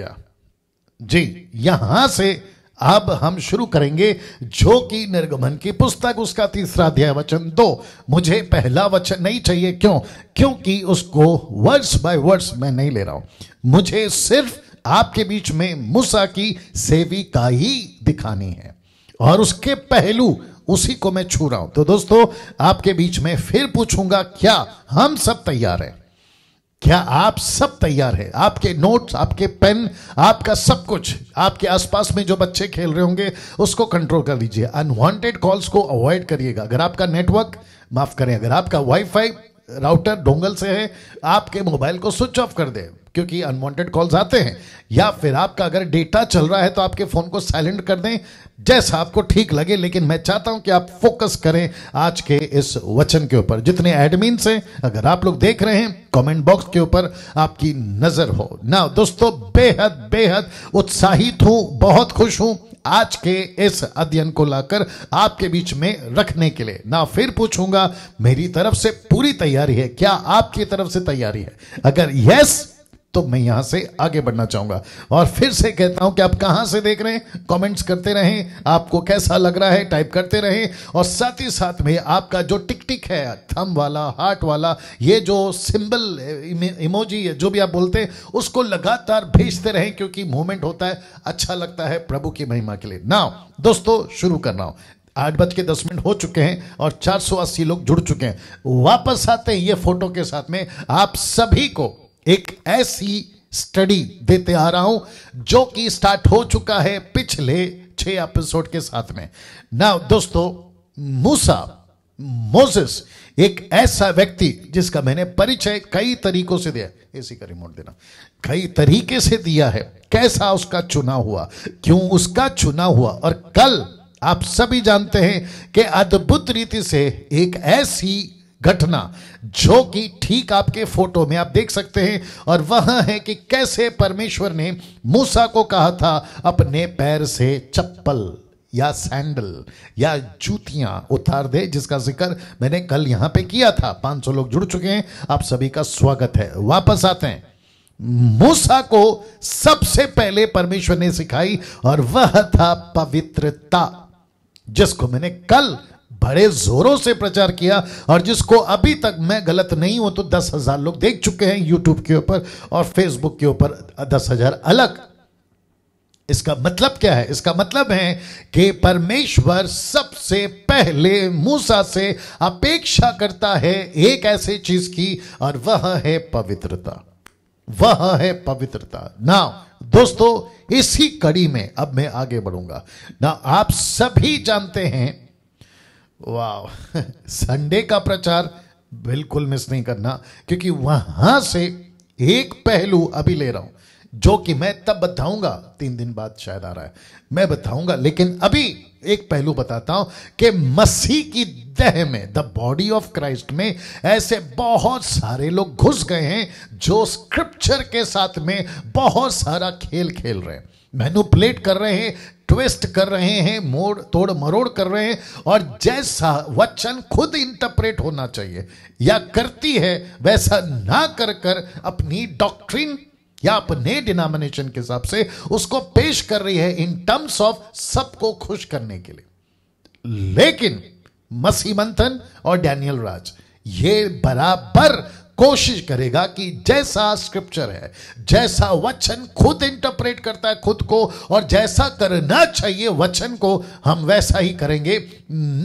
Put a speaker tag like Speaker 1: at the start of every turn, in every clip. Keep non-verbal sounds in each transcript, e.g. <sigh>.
Speaker 1: जी यहां से अब हम शुरू करेंगे जो कि निर्गमन की पुस्तक उसका तीसरा अध्याय वचन दो मुझे पहला वचन नहीं चाहिए क्यों क्योंकि उसको वर्ड्स बाय वर्ड्स मैं नहीं ले रहा हूं मुझे सिर्फ आपके बीच में मूसा की सेविका ही दिखानी है और उसके पहलू उसी को मैं छू रहा हूं तो दोस्तों आपके बीच में फिर पूछूंगा क्या हम सब तैयार हैं क्या आप सब तैयार हैं आपके नोट्स आपके पेन आपका सब कुछ आपके आसपास में जो बच्चे खेल रहे होंगे उसको कंट्रोल कर लीजिए अनवांटेड कॉल्स को अवॉइड करिएगा अगर आपका नेटवर्क माफ करें अगर आपका वाईफाई राउटर डोंगल से है आपके मोबाइल को स्विच ऑफ कर दें क्योंकि अनवांटेड कॉल्स आते हैं या फिर आपका अगर डेटा चल रहा है तो आपके फ़ोन को साइलेंट कर दें जैसा आपको ठीक लगे लेकिन मैं चाहता हूं कि आप फोकस करें आज के इस वचन के ऊपर जितने एडमिन से अगर आप लोग देख रहे हैं कमेंट बॉक्स के ऊपर आपकी नज़र हो ना दोस्तों बेहद बेहद उत्साहित हूं बहुत खुश हूं आज के इस अध्ययन को लाकर आपके बीच में रखने के लिए ना फिर पूछूंगा मेरी तरफ से पूरी तैयारी है क्या आपकी तरफ से तैयारी है अगर यस तो मैं यहां से आगे बढ़ना चाहूंगा और फिर से कहता हूं कि आप कहां से देख रहे हैं कमेंट्स करते रहें आपको कैसा लग रहा है टाइप करते रहें और साथ ही साथ में आपका जो टिक टिक है थम वाला हार्ट वाला ये जो सिंबल इमोजी है जो भी आप बोलते हैं उसको लगातार भेजते रहें क्योंकि मूवमेंट होता है अच्छा लगता है प्रभु की महिमा के लिए ना दोस्तों शुरू करना आठ बज के दस मिनट हो चुके हैं और चार सौ अस्सी लोग जुड़ चुके हैं वापस आते हैं ये फोटो के साथ में आप सभी को एक ऐसी स्टडी देते आ रहा हूं जो कि स्टार्ट हो चुका है पिछले छह एपिसोड के साथ में ना दोस्तों मूसा मोसेस एक ऐसा व्यक्ति जिसका मैंने परिचय कई तरीकों से दिया इसी का रिमोट देना कई तरीके से दिया है कैसा उसका चुनाव हुआ क्यों उसका चुनाव हुआ और कल आप सभी जानते हैं कि अद्भुत रीति से एक ऐसी घटना जो कि ठीक आपके फोटो में आप देख सकते हैं और वह है कि कैसे परमेश्वर ने मूसा को कहा था अपने पैर से चप्पल या सैंडल या जूतियां उतार दे जिसका जिक्र मैंने कल यहां पे किया था 500 लोग जुड़ चुके हैं आप सभी का स्वागत है वापस आते हैं मूसा को सबसे पहले परमेश्वर ने सिखाई और वह था पवित्रता जिसको मैंने कल बड़े जोरों से प्रचार किया और जिसको अभी तक मैं गलत नहीं हूं तो दस हजार लोग देख चुके हैं यूट्यूब के ऊपर और फेसबुक के ऊपर दस हजार अलग इसका मतलब क्या है इसका मतलब है कि परमेश्वर सबसे पहले मूसा से अपेक्षा करता है एक ऐसे चीज की और वह है पवित्रता वह है पवित्रता ना दोस्तों इसी कड़ी में अब मैं आगे बढ़ूंगा ना आप सभी जानते हैं वाह संडे का प्रचार बिल्कुल मिस नहीं करना क्योंकि वहां से एक पहलू अभी ले रहा हूं जो कि मैं तब बताऊंगा तीन दिन बाद शायद आ रहा है मैं बताऊंगा लेकिन अभी एक पहलू बताता हूं कि मसीह की देह में द बॉडी ऑफ क्राइस्ट में ऐसे बहुत सारे लोग घुस गए हैं जो स्क्रिप्चर के साथ में बहुत सारा खेल खेल रहे हैं प्लेट कर रहे हैं ट्विस्ट कर रहे हैं मोड़ तोड़ मरोड़ कर रहे हैं और जैसा वचन खुद इंटरप्रेट होना चाहिए या करती है वैसा ना कर कर अपनी डॉक्ट्रिन या अपने डिनोमिनेशन के हिसाब से उसको पेश कर रही है इन टर्म्स ऑफ सबको खुश करने के लिए लेकिन मसी मंथन और डैनियल राज ये बराबर कोशिश करेगा कि जैसा स्क्रिप्चर है जैसा वचन खुद इंटरप्रेट करता है खुद को और जैसा करना चाहिए वचन को हम वैसा ही करेंगे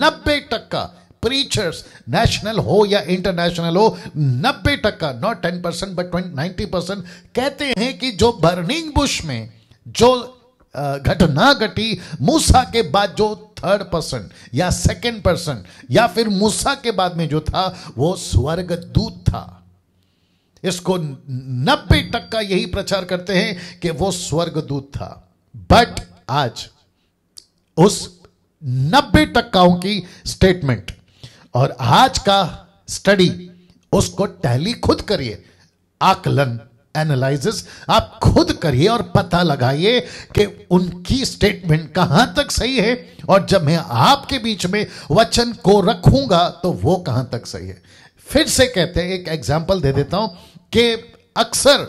Speaker 1: नब्बे टक्का प्रीचर्स नेशनल हो या इंटरनेशनल हो नब्बे टक्का not ten percent but twenty ninety percent कहते हैं कि जो बर्निंग बुश में जो घटना घटी मूसा के बाद जो थर्ड पर्सन या सेकेंड पर्सन या फिर मूसा के बाद में जो था वो स्वर्गदूत था इसको नब्बे टक्का यही प्रचार करते हैं कि वो स्वर्गदूत था बट आज उस नब्बे टक्काओं की स्टेटमेंट और आज का स्टडी उसको टहली खुद करिए आकलन एनालिस आप खुद करिए और पता लगाइए कि उनकी स्टेटमेंट कहां तक सही है और जब मैं आपके बीच में वचन को रखूंगा तो वो कहां तक सही है फिर से कहते हैं एक एग्जाम्पल दे देता हूं कि अक्सर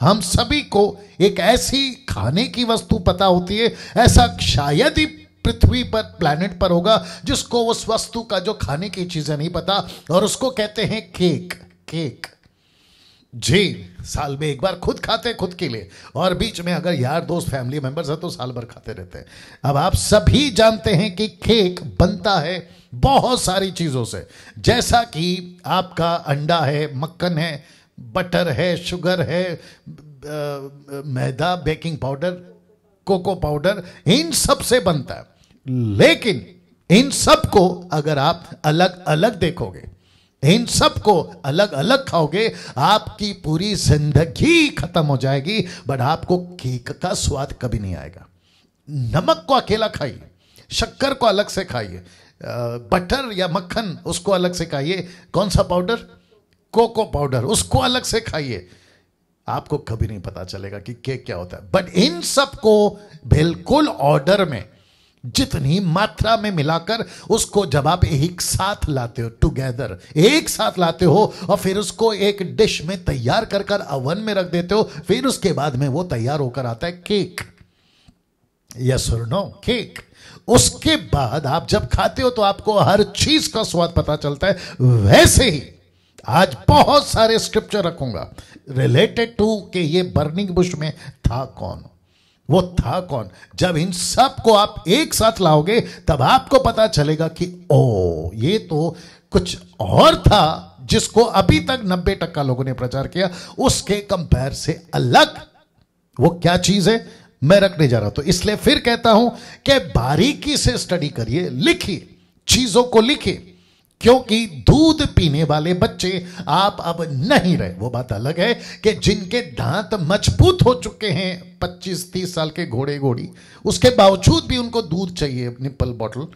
Speaker 1: हम सभी को एक ऐसी खाने की वस्तु पता होती है ऐसा शायद ही पृथ्वी पर प्लैनेट पर होगा जिसको उस वस्तु का जो खाने की चीजें नहीं पता और उसको कहते हैं केक केक जी साल में एक बार खुद खाते हैं खुद के लिए और बीच में अगर यार दोस्त फैमिली मेंबर्स है तो साल भर खाते रहते हैं अब आप सभी जानते हैं कि केक बनता है बहुत सारी चीजों से जैसा कि आपका अंडा है मक्खन है बटर है शुगर है uh, uh, मैदा बेकिंग पाउडर कोको पाउडर इन सब से बनता है लेकिन इन सब को अगर आप अलग अलग देखोगे इन सब को अलग अलग खाओगे आपकी पूरी जिंदगी खत्म हो जाएगी बट आपको केक का स्वाद कभी नहीं आएगा नमक को अकेला खाइए शक्कर को अलग से खाइए बटर uh, या मक्खन उसको अलग से खाइए कौन सा पाउडर कोको पाउडर उसको अलग से खाइए आपको कभी नहीं पता चलेगा कि केक क्या होता है बट इन सबको बिल्कुल ऑर्डर में जितनी मात्रा में मिलाकर उसको जब आप एक साथ लाते हो टुगेदर एक साथ लाते हो और फिर उसको एक डिश में तैयार कर कर अवन में रख देते हो फिर उसके बाद में वो तैयार होकर आता है केक यस और नो केक उसके बाद आप जब खाते हो तो आपको हर चीज का स्वाद पता चलता है वैसे ही आज बहुत सारे स्क्रिप्चर रखूंगा रिलेटेड टू के ये बर्निंग बुश में था कौन वो था कौन जब इन सब को आप एक साथ लाओगे तब आपको पता चलेगा कि ओ ये तो कुछ और था जिसको अभी तक नब्बे टक्का लोगों ने प्रचार किया उसके कंपेयर से अलग वो क्या चीज है मैं रखने जा रहा तो इसलिए फिर कहता हूं कि बारीकी से स्टडी करिए लिखिए चीजों को लिखिए क्योंकि दूध पीने वाले बच्चे आप अब नहीं रहे वो बात अलग है कि जिनके दांत मजबूत हो चुके हैं 25-30 साल के घोड़े घोड़ी उसके बावजूद भी उनको दूध चाहिए निप्पल बॉटल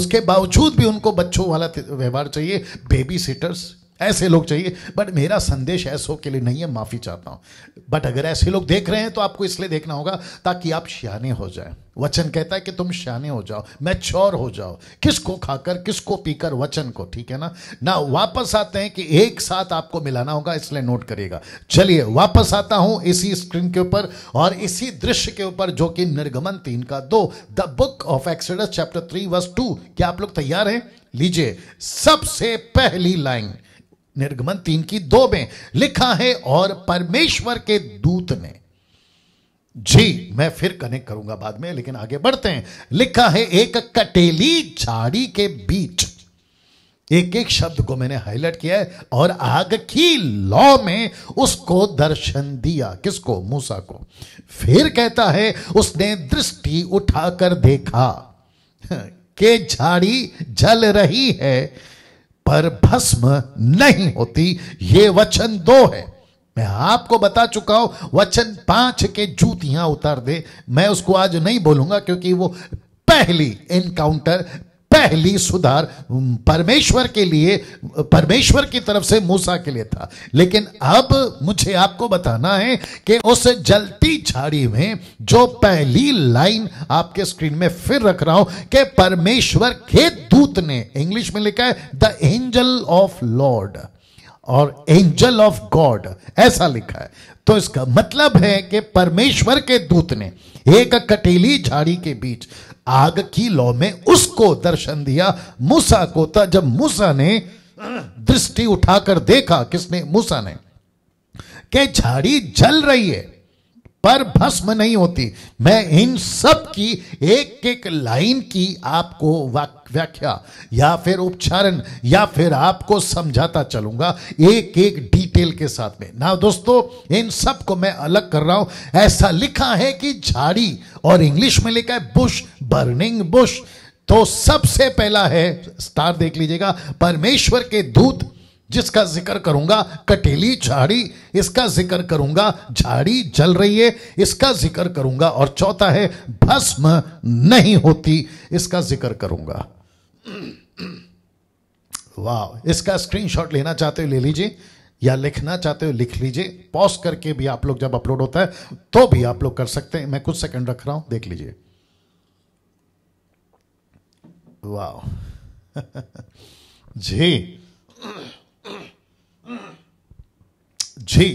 Speaker 1: उसके बावजूद भी उनको बच्चों वाला व्यवहार चाहिए बेबी सिटर्स ऐसे लोग चाहिए बट मेरा संदेश ऐसों के लिए नहीं है माफ़ी चाहता हूं बट अगर ऐसे लोग देख रहे हैं तो आपको इसलिए देखना होगा ताकि आप श्याने हो जाए वचन कहता है कि तुम श्याने हो जाओ मैच्योर हो जाओ किसको खाकर किसको पीकर वचन को ठीक है ना ना वापस आते हैं कि एक साथ आपको मिलाना होगा इसलिए नोट करिएगा चलिए वापस आता हूं इसी स्क्रीन के ऊपर और इसी दृश्य के ऊपर जो कि निर्गमन तीन का दो the book of Exodus chapter three verse two क्या आप लोग तैयार हैं लीजिए सबसे पहली लाइन निर्गमन तीन की दो में लिखा है और परमेश्वर के दूत ने जी मैं फिर कनेक्ट करूंगा बाद में लेकिन आगे बढ़ते हैं लिखा है एक कटेली झाड़ी के बीच एक एक शब्द को मैंने हाईलाइट किया है और आग की लौ में उसको दर्शन दिया किसको मूसा को फिर कहता है उसने दृष्टि उठाकर देखा <laughs> के झाड़ी जल रही है पर भस्म नहीं होती ये वचन दो है मैं आपको बता चुका हूं वचन पांच के जूतियां उतार दे मैं उसको आज नहीं बोलूंगा क्योंकि वो पहली एनकाउंटर पहली सुधार परमेश्वर के लिए परमेश्वर की तरफ से मूसा के लिए था लेकिन अब मुझे आपको बताना है कि उस जलती झाड़ी में जो पहली लाइन आपके स्क्रीन में फिर रख रहा हूं कि परमेश्वर के दूत ने इंग्लिश में लिखा है द एंजल ऑफ लॉर्ड और एंजल ऑफ गॉड ऐसा लिखा है तो इसका मतलब है कि परमेश्वर के दूत ने एक कटेली झाड़ी के बीच आग की लो में उसको दर्शन दिया मूसा को था जब मूसा ने दृष्टि उठाकर देखा किसने मूसा ने कि झाड़ी जल रही है पर भस्म नहीं होती मैं इन सब की एक एक लाइन की आपको व्याख्या या फिर उपचारण या फिर आपको समझाता चलूंगा एक एक डिटेल के साथ में ना दोस्तों इन सब को मैं अलग कर रहा हूं ऐसा लिखा है कि झाड़ी और इंग्लिश में लिखा है बुश बर्निंग बुश तो सबसे पहला है स्टार देख लीजिएगा परमेश्वर के दूत जिसका जिक्र करूंगा कटेली झाड़ी इसका जिक्र करूंगा झाड़ी जल रही है इसका जिक्र करूंगा और चौथा है भस्म नहीं होती इसका जिक्र करूंगा वाह इसका स्क्रीनशॉट लेना चाहते हो ले लीजिए या लिखना चाहते हो लिख लीजिए पॉज करके भी आप लोग जब अपलोड होता है तो भी आप लोग कर सकते हैं मैं कुछ सेकंड रख रहा हूं देख लीजिए वाह <laughs> जी जी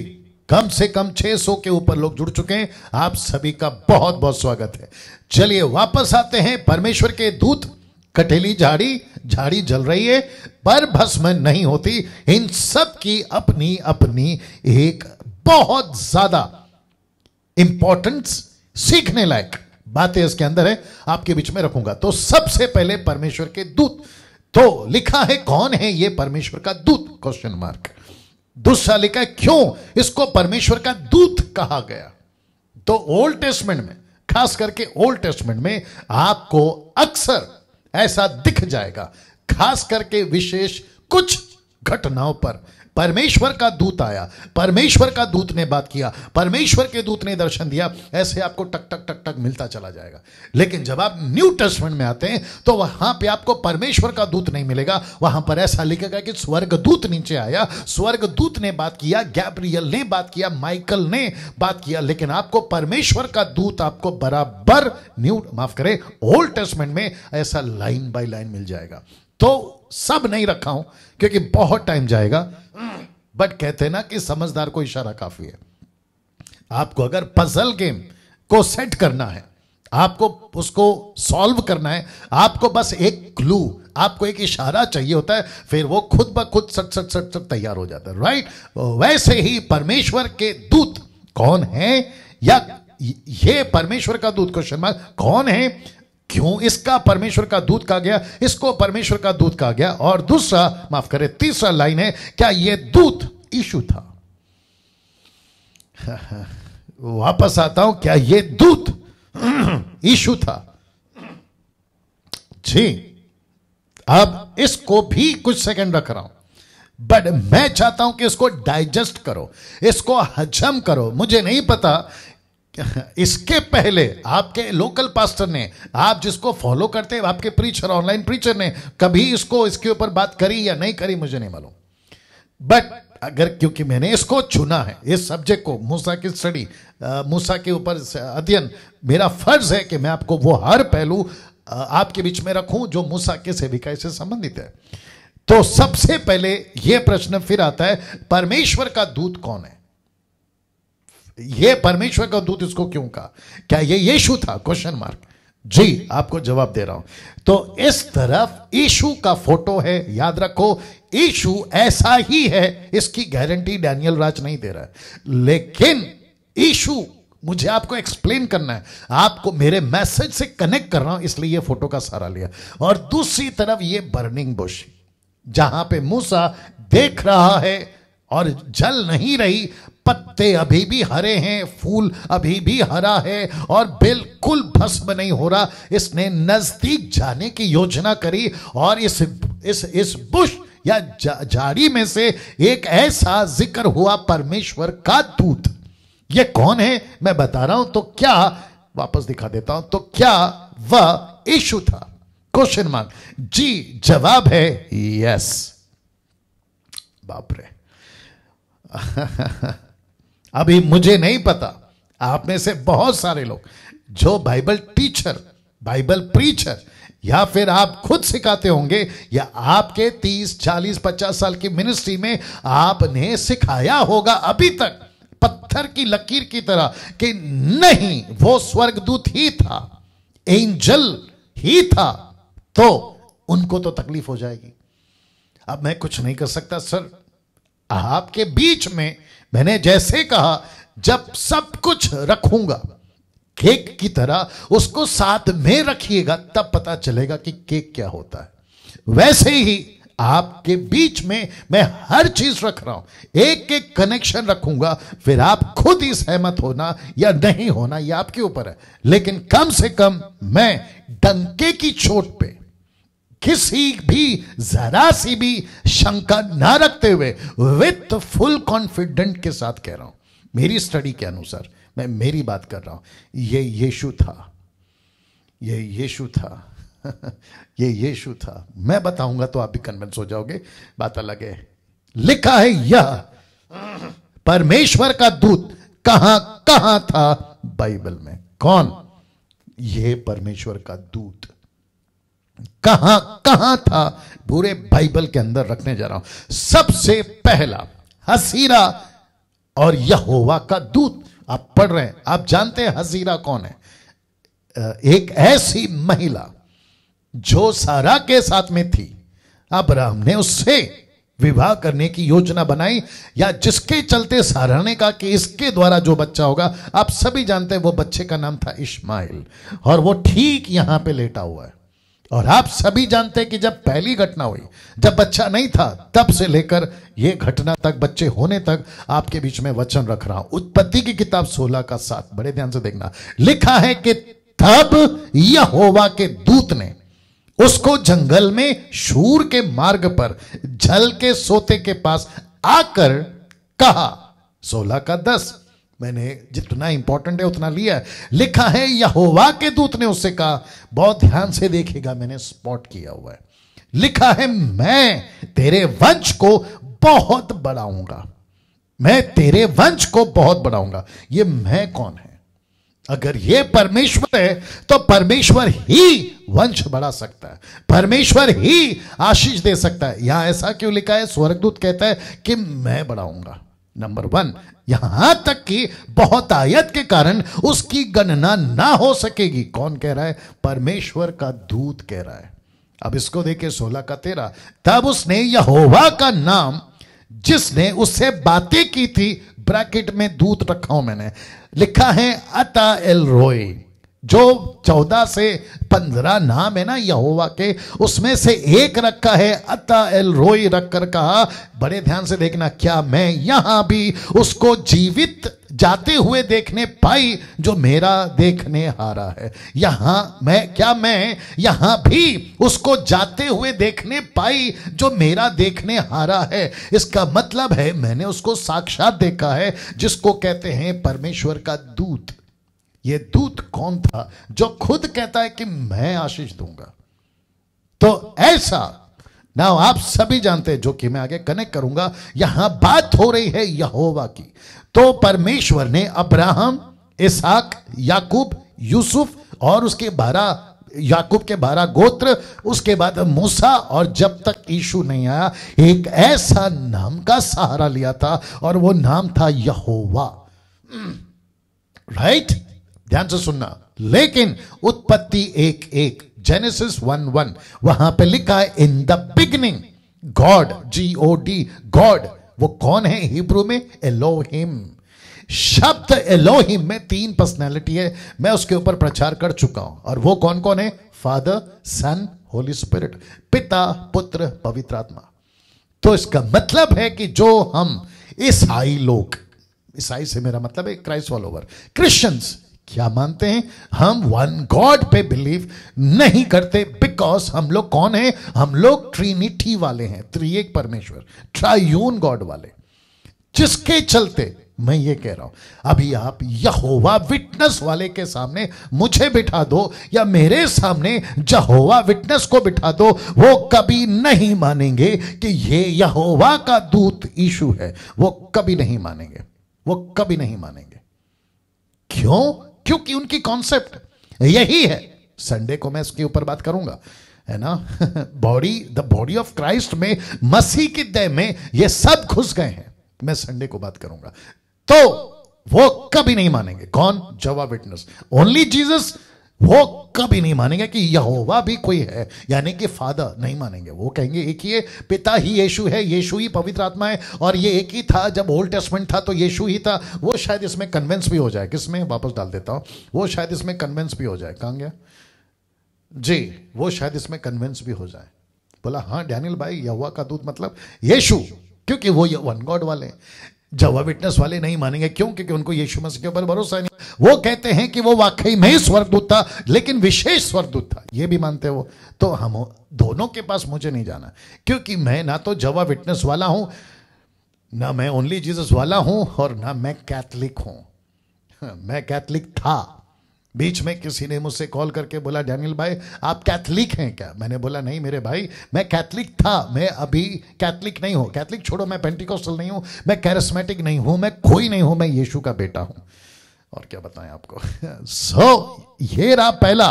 Speaker 1: कम से कम 600 के ऊपर लोग जुड़ चुके हैं आप सभी का बहुत बहुत स्वागत है चलिए वापस आते हैं परमेश्वर के दूत कटेली झाड़ी झाड़ी जल रही है पर भस्म नहीं होती इन सब की अपनी अपनी एक बहुत ज्यादा इंपॉर्टेंस सीखने लायक बातें इसके अंदर है आपके बीच में रखूंगा तो सबसे पहले परमेश्वर के दूत तो लिखा है कौन है ये परमेश्वर का दूत क्वेश्चन मार्क दूसरा लिखा है क्यों इसको परमेश्वर का दूत कहा गया तो ओल्ड टेस्टमेंट में खास करके ओल्ड टेस्टमेंट में आपको अक्सर ऐसा दिख जाएगा खास करके विशेष कुछ घटनाओं पर परमेश्वर का दूत आया परमेश्वर का दूत ने बात किया परमेश्वर के दूत ने दर्शन दिया ऐसे आपको टक टक टक टक मिलता चला जाएगा लेकिन जब आप न्यू टेस्टमेंट में आते हैं तो वहां पे आपको परमेश्वर का दूत नहीं मिलेगा वहां पर ऐसा लिखेगा कि स्वर्ग दूत नीचे आया स्वर्ग दूत ने बात किया गैब्रियल ने बात किया माइकल ने बात किया लेकिन आपको परमेश्वर का दूत आपको बराबर न्यू माफ करें ओल्ड टेस्टमेंट में ऐसा लाइन बाय लाइन मिल जाएगा तो सब नहीं रखा हूं क्योंकि बहुत टाइम जाएगा बट कहते ना कि समझदार को इशारा काफी है आपको अगर पजल गेम को सेट करना है आपको उसको सॉल्व करना है आपको बस एक क्लू आपको एक इशारा चाहिए होता है फिर वो खुद ब खुद सट सट सट सट तैयार हो जाता है राइट वैसे ही परमेश्वर के दूत कौन है या ये परमेश्वर का दूत क्वेश्चन मार्क कौन है क्यों इसका परमेश्वर का दूत कहा गया इसको परमेश्वर का दूत कहा गया और दूसरा माफ करें तीसरा लाइन है क्या यह दूत ईशु था <laughs> वापस आता हूं क्या यह दूत ईशु <clears throat> था जी अब इसको भी कुछ सेकंड रख रहा हूं बट मैं चाहता हूं कि इसको डाइजेस्ट करो इसको हजम करो मुझे नहीं पता <laughs> इसके पहले आपके लोकल पास्टर ने आप जिसको फॉलो करते हैं आपके प्रीचर ऑनलाइन प्रीचर ने कभी इसको इसके ऊपर बात करी या नहीं करी मुझे नहीं मालूम बट अगर क्योंकि मैंने इसको चुना है इस सब्जेक्ट को मूसा की स्टडी मूसा के ऊपर अध्ययन मेरा फर्ज है कि मैं आपको वो हर पहलू आपके बीच में रखूं जो मूसा के सेविकाई से संबंधित है तो सबसे पहले यह प्रश्न फिर आता है परमेश्वर का दूत कौन है ये परमेश्वर का दूत इसको क्यों कहा क्या ये यीशु था क्वेश्चन मार्क जी आपको जवाब दे रहा हूं तो इस तरफ ईशु का फोटो है याद रखो ईशु ऐसा ही है इसकी गारंटी डैनियल राज नहीं दे रहा है लेकिन ईशु मुझे आपको एक्सप्लेन करना है आपको मेरे मैसेज से कनेक्ट कर रहा हूं इसलिए ये फोटो का सहारा लिया और दूसरी तरफ ये बर्निंग बुश जहां पे मूसा देख रहा है और जल नहीं रही पत्ते अभी भी हरे हैं फूल अभी भी हरा है और बिल्कुल भस्म नहीं हो रहा इसने नजदीक जाने की योजना करी और इस इस इस बुश या झाड़ी जा, में से एक ऐसा जिक्र हुआ परमेश्वर का दूत ये कौन है मैं बता रहा हूं तो क्या वापस दिखा देता हूं तो क्या वह यीशु था क्वेश्चन मार्क जी जवाब है यस बाप रे <laughs> अभी मुझे नहीं पता आप में से बहुत सारे लोग जो बाइबल टीचर बाइबल प्रीचर या फिर आप खुद सिखाते होंगे या आपके 30, 40, 50 साल की मिनिस्ट्री में आपने सिखाया होगा अभी तक पत्थर की लकीर की तरह कि नहीं वो स्वर्गदूत ही था एंजल ही था तो उनको तो तकलीफ हो जाएगी अब मैं कुछ नहीं कर सकता सर आपके बीच में मैंने जैसे कहा जब सब कुछ रखूंगा केक की तरह उसको साथ में रखिएगा तब पता चलेगा कि केक क्या होता है वैसे ही आपके बीच में मैं हर चीज रख रहा हूं एक एक कनेक्शन रखूंगा फिर आप खुद ही सहमत होना या नहीं होना यह आपके ऊपर है लेकिन कम से कम मैं डंके की चोट पे किसी भी जरा सी भी शंका ना रखते हुए विथ फुल कॉन्फिडेंट के साथ कह रहा हूं मेरी स्टडी के अनुसार मैं मेरी बात कर रहा हूं ये यीशु था ये यीशु था <laughs> ये यीशु था मैं बताऊंगा तो आप भी कन्विंस हो जाओगे बात अलग है लिखा है यह परमेश्वर का दूत कहां कहां था बाइबल में कौन ये परमेश्वर का दूत कहां कहां था पूरे बाइबल के अंदर रखने जा रहा हूं सबसे पहला हसीरा और यहोवा का दूत आप पढ़ रहे हैं आप जानते हैं हसीरा कौन है एक ऐसी महिला जो सारा के साथ में थी अब्राहम ने उससे विवाह करने की योजना बनाई या जिसके चलते सारा ने कहा कि इसके द्वारा जो बच्चा होगा आप सभी जानते हैं वो बच्चे का नाम था इस्माइल और वो ठीक यहां पे लेटा हुआ है और आप सभी जानते हैं कि जब पहली घटना हुई जब बच्चा नहीं था तब से लेकर यह घटना तक बच्चे होने तक आपके बीच में वचन रख रहा हूं उत्पत्ति की किताब 16 का साथ बड़े ध्यान से देखना लिखा है कि तब यहोवा के दूत ने उसको जंगल में शूर के मार्ग पर जल के सोते के पास आकर कहा सोलह का दस मैंने जितना इंपॉर्टेंट है उतना लिया लिखा है यहोवा के दूत ने उससे कहा बहुत ध्यान से देखेगा मैंने स्पॉट किया हुआ है लिखा है मैं तेरे वंश को बहुत बढ़ाऊंगा मैं तेरे वंश को बहुत बढ़ाऊंगा ये मैं कौन है अगर ये परमेश्वर है तो परमेश्वर ही वंश बढ़ा सकता है परमेश्वर ही आशीष दे सकता है यहां ऐसा क्यों लिखा है स्वर्गदूत कहता है कि मैं बढ़ाऊंगा नंबर वन यहां तक कि बहुतायत के कारण उसकी गणना ना हो सकेगी कौन कह रहा है परमेश्वर का दूत कह रहा है अब इसको देखिए सोलह का तेरा तब उसने यहोवा का नाम जिसने उससे बातें की थी ब्रैकेट में दूत रखा हूं मैंने लिखा है अता एल रोई जो चौदह से पंद्रह नाम है ना यहोवा के उसमें से एक रखा है अता एल रोई रखकर कहा बड़े ध्यान से देखना क्या मैं यहां भी उसको जीवित जाते हुए देखने पाई जो मेरा देखने हारा है यहां मैं क्या मैं यहां भी उसको जाते हुए देखने पाई जो मेरा देखने हारा है इसका मतलब है मैंने उसको साक्षात देखा है जिसको कहते हैं परमेश्वर का दूत ये दूत कौन था जो खुद कहता है कि मैं आशीष दूंगा तो ऐसा ना आप सभी जानते हैं जो कि मैं आगे कनेक्ट करूंगा यहां बात हो रही है यहोवा की तो परमेश्वर ने अब्राहम इसहाक याकूब यूसुफ और उसके बारह याकूब के बारह गोत्र उसके बाद मूसा और जब तक ईशु नहीं आया एक ऐसा नाम का सहारा लिया था और वो नाम था यहोवा राइट hmm, right? ध्यान से सुनना लेकिन उत्पत्ति एक एक जेनेसिस वन वन वहां पे लिखा है in the beginning God G O D God वो कौन है हिब्रू में एलोहिम शब्द एलोहिम में तीन पर्सनैलिटी है मैं उसके ऊपर प्रचार कर चुका हूं और वो कौन कौन है फादर सन होली स्पिरिट पिता पुत्र पवित्र आत्मा तो इसका मतलब है कि जो हम ईसाई लोग ईसाई से मेरा मतलब है क्राइस्ट फॉलोवर क्रिश्चियंस क्या मानते हैं हम वन गॉड पे बिलीव नहीं करते बिकॉज हम लोग कौन हैं हम लोग ट्रिनिटी वाले हैं त्रिएक परमेश्वर ट्रायून गॉड वाले जिसके चलते मैं ये कह रहा हूं अभी आप यहोवा विटनेस वाले के सामने मुझे बिठा दो या मेरे सामने जहोवा विटनेस को बिठा दो वो कभी नहीं मानेंगे कि ये यहोवा का दूत यीशु है वो कभी नहीं मानेंगे वो कभी नहीं मानेंगे क्यों क्योंकि उनकी कॉन्सेप्ट यही है संडे को मैं इसके ऊपर बात करूंगा है ना body the body of Christ में मसीह की दय में ये सब घुस गए हैं मैं संडे को बात करूंगा तो वो कभी नहीं मानेंगे कौन जवा विटनेस ओनली जीसस वो कभी नहीं मानेंगे कि यहोवा भी कोई है यानी कि फादर नहीं मानेंगे वो कहेंगे एक ही है पिता ही यीशु है यीशु ही पवित्र आत्मा है और ये एक ही था जब ओल्ड टेस्टमेंट था तो यीशु ही था वो शायद इसमें कन्वेंस भी हो जाए किसमें वापस डाल देता हूं वो शायद इसमें कन्वेंस भी हो जाए कहाँ गया जी वो शायद इसमें कन्वेंस भी हो जाए बोला हाँ डैनियल भाई यहुआ का दूध मतलब यीशु क्योंकि वो वन गॉड वाले जवा विटनेस वाले नहीं मानेंगे क्यों क्योंकि उनको यीशु मसीह के ऊपर भरोसा नहीं वो कहते हैं कि वो वाकई में ही स्वर्गदूत था लेकिन विशेष स्वर्गदूत था ये भी मानते वो तो हम दोनों के पास मुझे नहीं जाना क्योंकि मैं ना तो जवा विटनेस वाला हूं ना मैं ओनली जीसस वाला हूं और ना मैं कैथलिक हूं मैं कैथलिक था बीच में किसी ने मुझसे कॉल करके बोला डैनियल भाई आप कैथलिक हैं क्या मैंने बोला नहीं मेरे भाई मैं कैथलिक था मैं अभी कैथलिक नहीं हूँ कैथलिक छोड़ो मैं पेंटिकोस्टल नहीं हूँ मैं कैरिस्मेटिक नहीं हूँ मैं कोई नहीं हूँ मैं यीशु का बेटा हूँ और क्या बताएं आपको सो <laughs> so, ये रहा पहला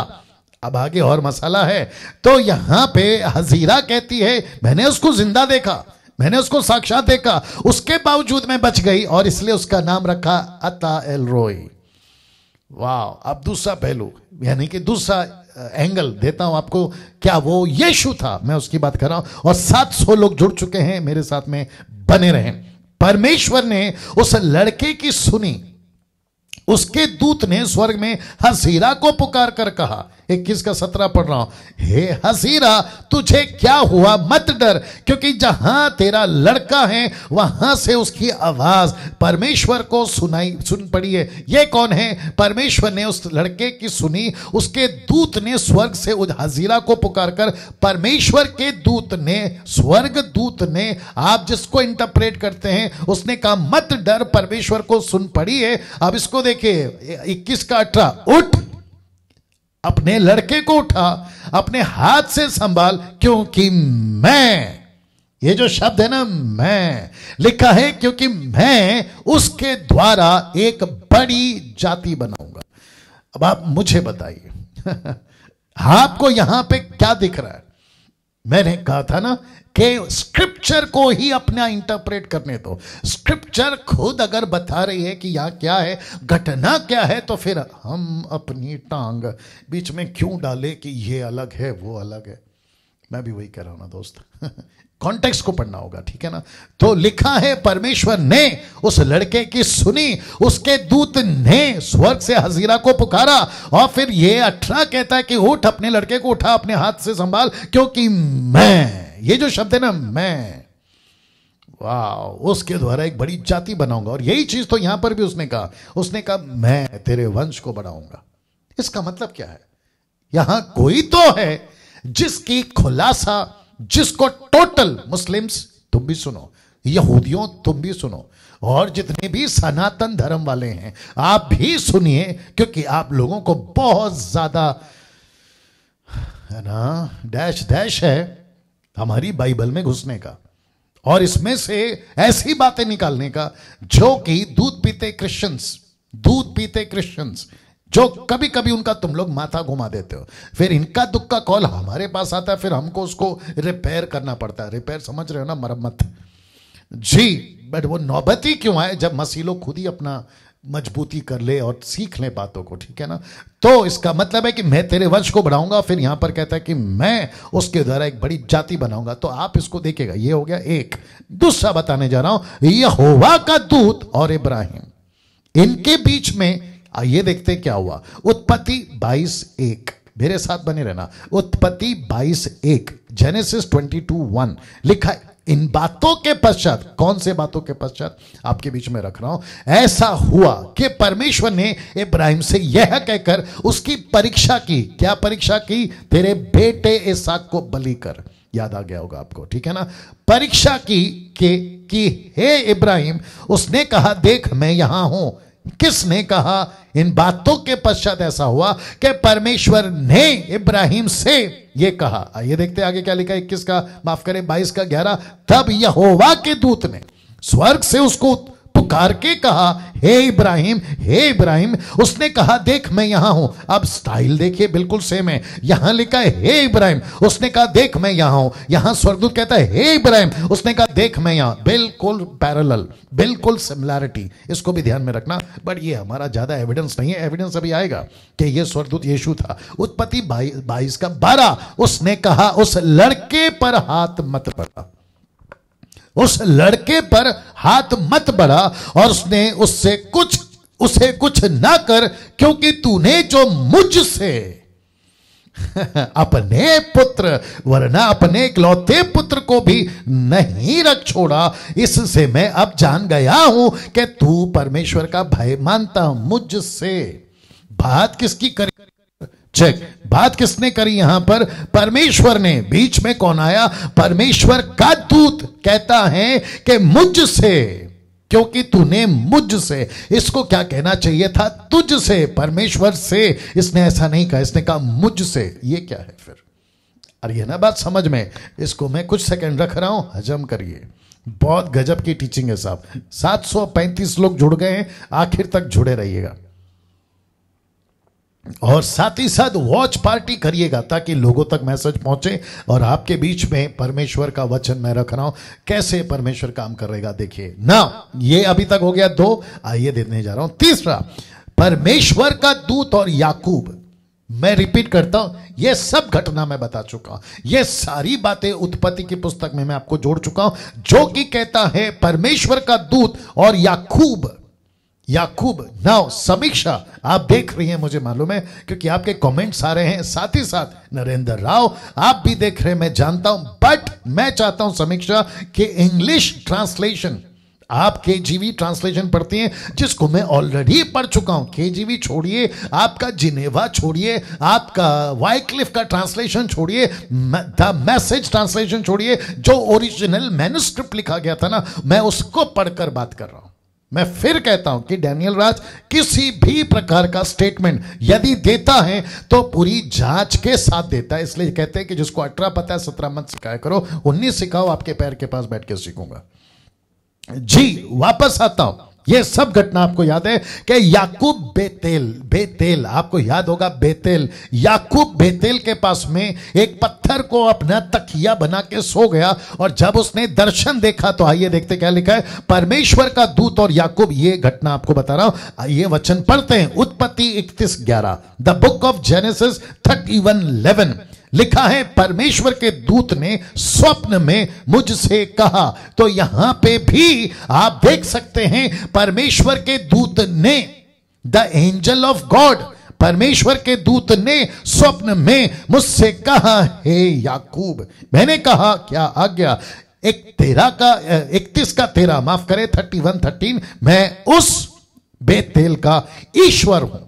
Speaker 1: अब आगे और मसाला है तो यहां पे हजीरा कहती है मैंने उसको जिंदा देखा मैंने उसको साक्षात देखा उसके बावजूद मैं बच गई और इसलिए उसका नाम रखा अता एल रोई वाह अब दूसरा पहलू यानी कि दूसरा एंगल देता हूं आपको क्या वो यीशु था मैं उसकी बात कर रहा हूं और 700 लोग जुड़ चुके हैं मेरे साथ में बने रहे परमेश्वर ने उस लड़के की सुनी उसके दूत ने स्वर्ग में हसीरा को पुकार कर कहा इक्कीस का सत्रह पढ़ रहा हूं हे हसीरा तुझे क्या हुआ मत डर क्योंकि जहां तेरा लड़का है वहां से उसकी आवाज परमेश्वर को सुनाई सुन पड़ी है ये कौन है परमेश्वर ने उस लड़के की सुनी उसके दूत ने स्वर्ग से उस हजीरा को पुकार कर परमेश्वर के दूत ने स्वर्ग दूत ने आप जिसको इंटरप्रेट करते हैं उसने कहा मत डर परमेश्वर को सुन पड़ी है अब इसको देखिए इक्कीस का अठारह उठ अपने लड़के को उठा अपने हाथ से संभाल क्योंकि मैं ये जो शब्द है ना मैं लिखा है क्योंकि मैं उसके द्वारा एक बड़ी जाति बनाऊंगा अब आप मुझे बताइए <laughs> आपको यहां पे क्या दिख रहा है मैंने कहा था ना कि स्क्रिप्चर को ही अपना इंटरप्रेट करने दो स्क्रिप्चर खुद अगर बता रही है कि यहाँ क्या है घटना क्या है तो फिर हम अपनी टांग बीच में क्यों डाले कि ये अलग है वो अलग है मैं भी वही कह रहा हूँ ना दोस्त <laughs> कॉन्टेक्स्ट को पढ़ना होगा ठीक है ना तो लिखा है परमेश्वर ने उस लड़के की सुनी उसके दूत ने स्वर्ग से हजीरा को पुकारा और फिर ये अठारह कहता है कि उठ अपने लड़के को उठा अपने हाथ से संभाल क्योंकि मैं ये जो शब्द है ना मैं वाह उसके द्वारा एक बड़ी जाति बनाऊंगा और यही चीज तो यहां पर भी उसने कहा उसने कहा मैं तेरे वंश को बढ़ाऊंगा इसका मतलब क्या है यहां कोई तो है जिसकी खुलासा जिसको टोटल मुस्लिम्स तुम भी सुनो यहूदियों तुम भी सुनो और जितने भी सनातन धर्म वाले हैं आप भी सुनिए क्योंकि आप लोगों को बहुत ज्यादा है ना डैश डैश है हमारी बाइबल में घुसने का और इसमें से ऐसी बातें निकालने का जो कि दूध पीते क्रिश्चियंस दूध पीते क्रिश्चियंस जो कभी कभी उनका तुम लोग माथा घुमा देते हो फिर इनका दुख का कॉल हमारे पास आता है फिर हमको उसको रिपेयर करना पड़ता है रिपेयर समझ रहे हो ना मरम्मत जी बट वो नौबत ही क्यों आए जब मसीलो खुद ही अपना मजबूती कर ले और सीख ले बातों को ठीक है ना तो इसका मतलब है कि मैं तेरे वंश को बढ़ाऊंगा फिर यहां पर कहता है कि मैं उसके द्वारा एक बड़ी जाति बनाऊंगा तो आप इसको देखिएगा ये हो गया एक दूसरा बताने जा रहा हूं यहोवा का दूत और इब्राहिम इनके बीच में आइए देखते क्या हुआ उत्पत्ति बाईस एक मेरे साथ बने रहना उत्पत्ति बाईस एक जेनेसिस टू वन लिखा है इन बातों के पश्चात कौन से बातों के पश्चात आपके बीच में रख रहा हूं ऐसा हुआ कि परमेश्वर ने इब्राहिम से यह कहकर उसकी परीक्षा की क्या परीक्षा की तेरे बेटे इसाक को बली कर याद आ गया होगा आपको ठीक है ना परीक्षा की के कि हे इब्राहिम उसने कहा देख मैं यहां हूं किसने कहा इन बातों के पश्चात ऐसा हुआ कि परमेश्वर ने इब्राहिम से यह कहा आइए देखते आगे क्या लिखा इक्कीस का माफ करें बाईस का ग्यारह तब यहोवा के दूत ने स्वर्ग से उसको पुकार के कहा हे इब्राहिम हे इब्राहिम उसने कहा देख मैं यहां हूं अब स्टाइल देखिए बिल्कुल सेम है यहां लिखा है हे इब्राहिम उसने कहा देख मैं यहां हूं यहां स्वर्गदूत कहता है हे इब्राहिम उसने कहा देख मैं यहां बिल्कुल पैरल बिल्कुल सिमिलैरिटी इसको भी ध्यान में रखना बट ये हमारा ज्यादा एविडेंस नहीं है एविडेंस अभी आएगा कि ये स्वर्गदूत यीशु था उत्पत्ति बाईस का बारह उसने कहा उस लड़के पर हाथ मत पड़ा उस लड़के पर हाथ मत बढ़ा और उसने उससे कुछ उसे कुछ ना कर क्योंकि तूने जो मुझसे <laughs> अपने पुत्र वरना अपने इकलौते पुत्र को भी नहीं रख छोड़ा इससे मैं अब जान गया हूं कि तू परमेश्वर का भय मानता मुझसे बात किसकी करें चेक बात किसने करी यहां पर परमेश्वर ने बीच में कौन आया परमेश्वर का दूत कहता है कि मुझसे क्योंकि तूने मुझसे इसको क्या कहना चाहिए था तुझसे परमेश्वर से इसने ऐसा नहीं कहा इसने कहा मुझसे ये क्या है फिर और ना बात समझ में इसको मैं कुछ सेकंड रख रहा हूं हजम करिए बहुत गजब की टीचिंग है साहब 735 लोग जुड़ गए हैं आखिर तक जुड़े रहिएगा और साथ ही साथ वॉच पार्टी करिएगा ताकि लोगों तक मैसेज पहुंचे और आपके बीच में परमेश्वर का वचन मैं रख रहा हूं कैसे परमेश्वर काम करेगा देखिए ना ये अभी तक हो गया दो आइए देने जा रहा हूं तीसरा परमेश्वर का दूत और याकूब मैं रिपीट करता हूं यह सब घटना मैं बता चुका हूं यह सारी बातें उत्पत्ति की पुस्तक में मैं आपको जोड़ चुका हूं जो कि कहता है परमेश्वर का दूत और याकूब याकूब नाउ समीक्षा आप देख रही हैं मुझे मालूम है क्योंकि आपके कमेंट्स आ रहे हैं साथ ही साथ नरेंद्र राव आप भी देख रहे हैं मैं जानता हूं बट मैं चाहता हूं समीक्षा के इंग्लिश ट्रांसलेशन आप के जीवी ट्रांसलेशन पढ़ती हैं जिसको मैं ऑलरेडी पढ़ चुका हूं के जीवी छोड़िए आपका जिनेवा छोड़िए आपका वाइक्लिफ का ट्रांसलेशन छोड़िए द मैसेज ट्रांसलेशन छोड़िए जो ओरिजिनल मैनुस्क्रिप्ट लिखा गया था ना मैं उसको पढ़कर बात कर रहा हूं मैं फिर कहता हूं कि डैनियल राज किसी भी प्रकार का स्टेटमेंट यदि देता है तो पूरी जांच के साथ देता है इसलिए कहते हैं कि जिसको अठारह पता है सत्रह मत सिखाया करो उन्नीस सिखाओ आपके पैर के पास बैठ के सीखूंगा जी वापस आता हूं ये सब घटना आपको याद है कि याकूब बेतेल बेतेल आपको याद होगा बेतेल याकूब बेतेल के पास में एक पत्थर को अपना तकिया बना के सो गया और जब उसने दर्शन देखा तो आइए देखते क्या लिखा है परमेश्वर का दूत और याकूब ये घटना आपको बता रहा हूं ये वचन पढ़ते हैं उत्पत्ति इकतीस ग्यारह the book of Genesis thirty one eleven लिखा है परमेश्वर के दूत ने स्वप्न में मुझसे कहा तो यहां पे भी आप देख सकते हैं परमेश्वर के दूत ने द एंजल ऑफ गॉड परमेश्वर के दूत ने स्वप्न में मुझसे कहा हे याकूब मैंने कहा क्या आज्ञा एक तेरा का इकतीस का तेरा माफ करे थर्टी वन थर्टीन मैं उस बेतेल का ईश्वर हूं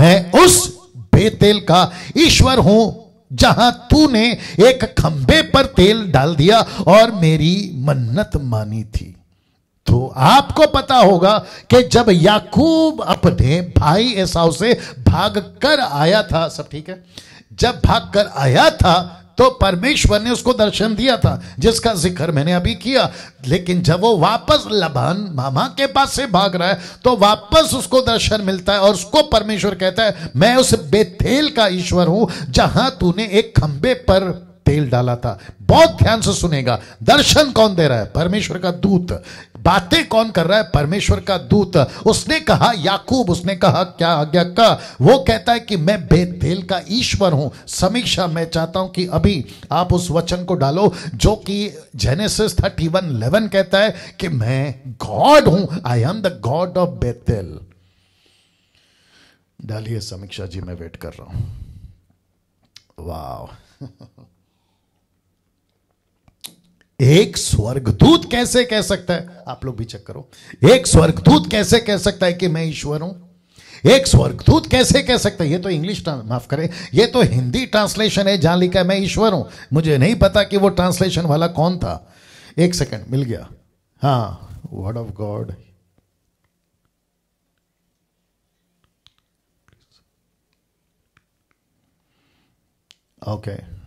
Speaker 1: मैं उस बेतेल का ईश्वर हूं जहां तूने एक खंभे पर तेल डाल दिया और मेरी मन्नत मानी थी तो आपको पता होगा कि जब याकूब अपने भाई ऐसा से भाग कर आया था सब ठीक है जब भाग कर आया था तो परमेश्वर ने उसको दर्शन दिया था जिसका जिक्र मैंने अभी किया लेकिन जब वो वापस लबान मामा के पास से भाग रहा है तो वापस उसको दर्शन मिलता है और उसको परमेश्वर कहता है मैं उस बेथेल का ईश्वर हूं जहां तूने एक खंबे पर तेल डाला था बहुत ध्यान से सुनेगा दर्शन कौन दे रहा है परमेश्वर का दूत बातें कौन कर रहा है परमेश्वर का दूत उसने कहा याकूब उसने कहा क्या आज्ञा का वो कहता है कि मैं बेतेल का ईश्वर हूं समीक्षा मैं चाहता हूं कि अभी आप उस वचन को डालो जो कि जेनेसिस थर्टी वन इलेवन कहता है कि मैं गॉड हूं I am the God of Bethel डालिए समीक्षा जी मैं वेट कर रहा हूं वाह <laughs> एक स्वर्गदूत कैसे कह सकता है आप लोग भी चेक करो एक स्वर्गदूत कैसे कह सकता है कि मैं ईश्वर हूं एक स्वर्गदूत कैसे कह सकता है ये तो इंग्लिश माफ करें ये तो हिंदी ट्रांसलेशन है जहां लिखा है मैं ईश्वर हूं मुझे नहीं पता कि वो ट्रांसलेशन वाला कौन था एक सेकंड मिल गया हाँ word of God okay okay.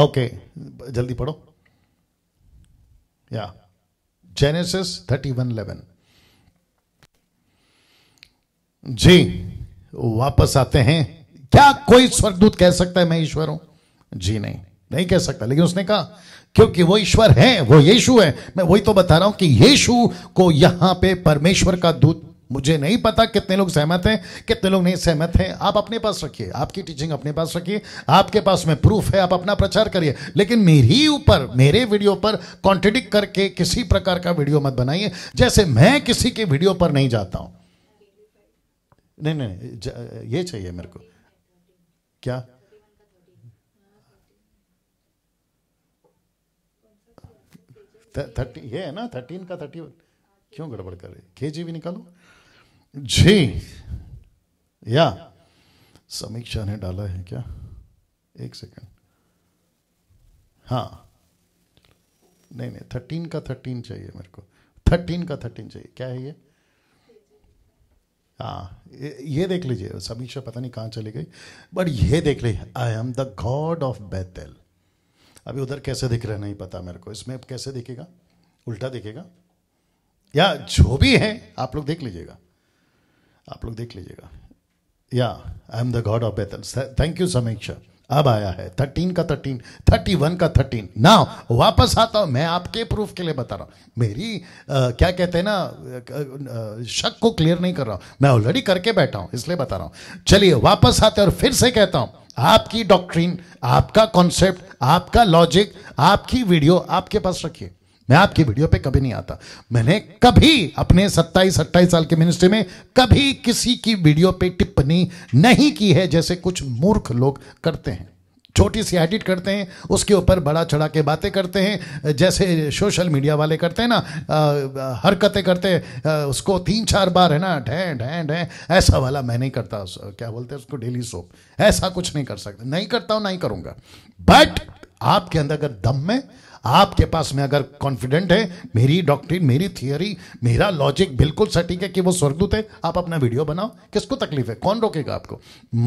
Speaker 1: Okay जल्दी पढ़ो या जेनेसिस थर्टी वन इलेवन जी वापस आते हैं क्या कोई स्वर्गदूत कह सकता है मैं ईश्वर हूं जी नहीं नहीं कह सकता लेकिन उसने कहा क्योंकि वो ईश्वर है वो यीशु है मैं वही तो बता रहा हूं कि यीशु को यहां पे परमेश्वर का दूत मुझे नहीं पता कितने लोग सहमत हैं कितने लोग नहीं सहमत हैं आप अपने पास रखिए आपकी टीचिंग अपने पास रखिए आपके पास में प्रूफ है आप अपना प्रचार करिए लेकिन मेरी ऊपर मेरे वीडियो पर कॉन्ट्रेडिक करके किसी प्रकार का वीडियो मत बनाइए जैसे मैं किसी के वीडियो पर नहीं जाता हूं नहीं नहीं ये चाहिए मेरे को क्या थर्टी ये है ना थर्टीन का थर्टी क्यों गड़बड़ कर रहे के जी भी निकालो जी या समीक्षा ने डाला है क्या एक सेकंड हाँ नहीं नहीं थर्टीन का थर्टीन चाहिए मेरे को थर्टीन का थर्टीन चाहिए क्या है ये हाँ ये देख लीजिए समीक्षा पता नहीं कहाँ चली गई बट ये देख लीजिए I am the God of Bethel अभी उधर कैसे दिख रहा है नहीं पता मेरे को इसमें कैसे दिखेगा उल्टा दिखेगा या जो भी है आप लोग देख लीजिएगा आप लोग देख लीजिएगा या I am the God of Bethel thank you Samiksha अब आया है थर्टीन का थर्टीन थर्टी वन का थर्टीन ना वापस आता हूं मैं आपके प्रूफ के लिए बता रहा हूं मेरी आ, क्या कहते हैं ना शक को क्लियर नहीं कर रहा हूं मैं ऑलरेडी करके बैठा हूं इसलिए बता रहा हूं चलिए वापस आते और फिर से कहता हूं आपकी डॉक्ट्रीन आपका कॉन्सेप्ट आपका लॉजिक आपकी वीडियो आपके पास रखिए मैं आपकी वीडियो पे कभी नहीं आता मैंने कभी अपने सत्ताईस अट्ठाईस साल के मिनिस्ट्री में कभी किसी की वीडियो पे टिप्पणी नहीं की है जैसे कुछ मूर्ख लोग करते हैं छोटी सी एडिट करते हैं उसके ऊपर बड़ा चढ़ा के बातें करते हैं जैसे सोशल मीडिया वाले करते हैं ना हरकतें करते हैं उसको तीन चार बार है ना ढें ढें ढें ऐसा वाला मैं नहीं करता क्या बोलते हैं उसको डेली सोप ऐसा कुछ नहीं कर सकता नहीं करता हूँ नहीं करूँगा बट आपके अंदर अगर दम में आपके पास में अगर कॉन्फिडेंट है मेरी डॉक्ट्रिन मेरी थियोरी मेरा लॉजिक बिल्कुल सटीक है कि वो स्वर्गदूत है आप अपना वीडियो बनाओ किसको तकलीफ है कौन रोकेगा आपको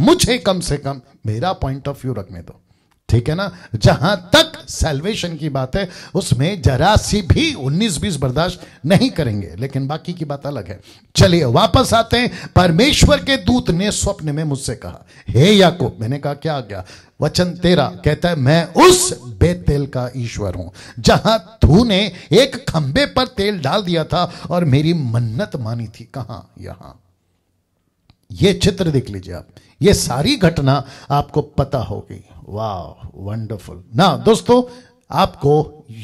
Speaker 1: मुझे कम से कम मेरा पॉइंट ऑफ व्यू रखने दो ठीक है ना जहां तक सेल्वेशन की बात है उसमें जरा सी भी उन्नीस बीस बर्दाश्त नहीं करेंगे लेकिन बाकी की बात अलग है चलिए वापस आते हैं परमेश्वर के दूत ने स्वप्न में मुझसे कहा हे याकूब मैंने कहा क्या गया वचन तेरा कहता है मैं उस बेतेल का ईश्वर हूं जहां तूने एक खंबे पर तेल डाल दिया था और मेरी मन्नत मानी थी कहा यहां यह चित्र देख लीजिए आप ये सारी घटना आपको पता होगी वाह वंडरफुल ना दोस्तों आपको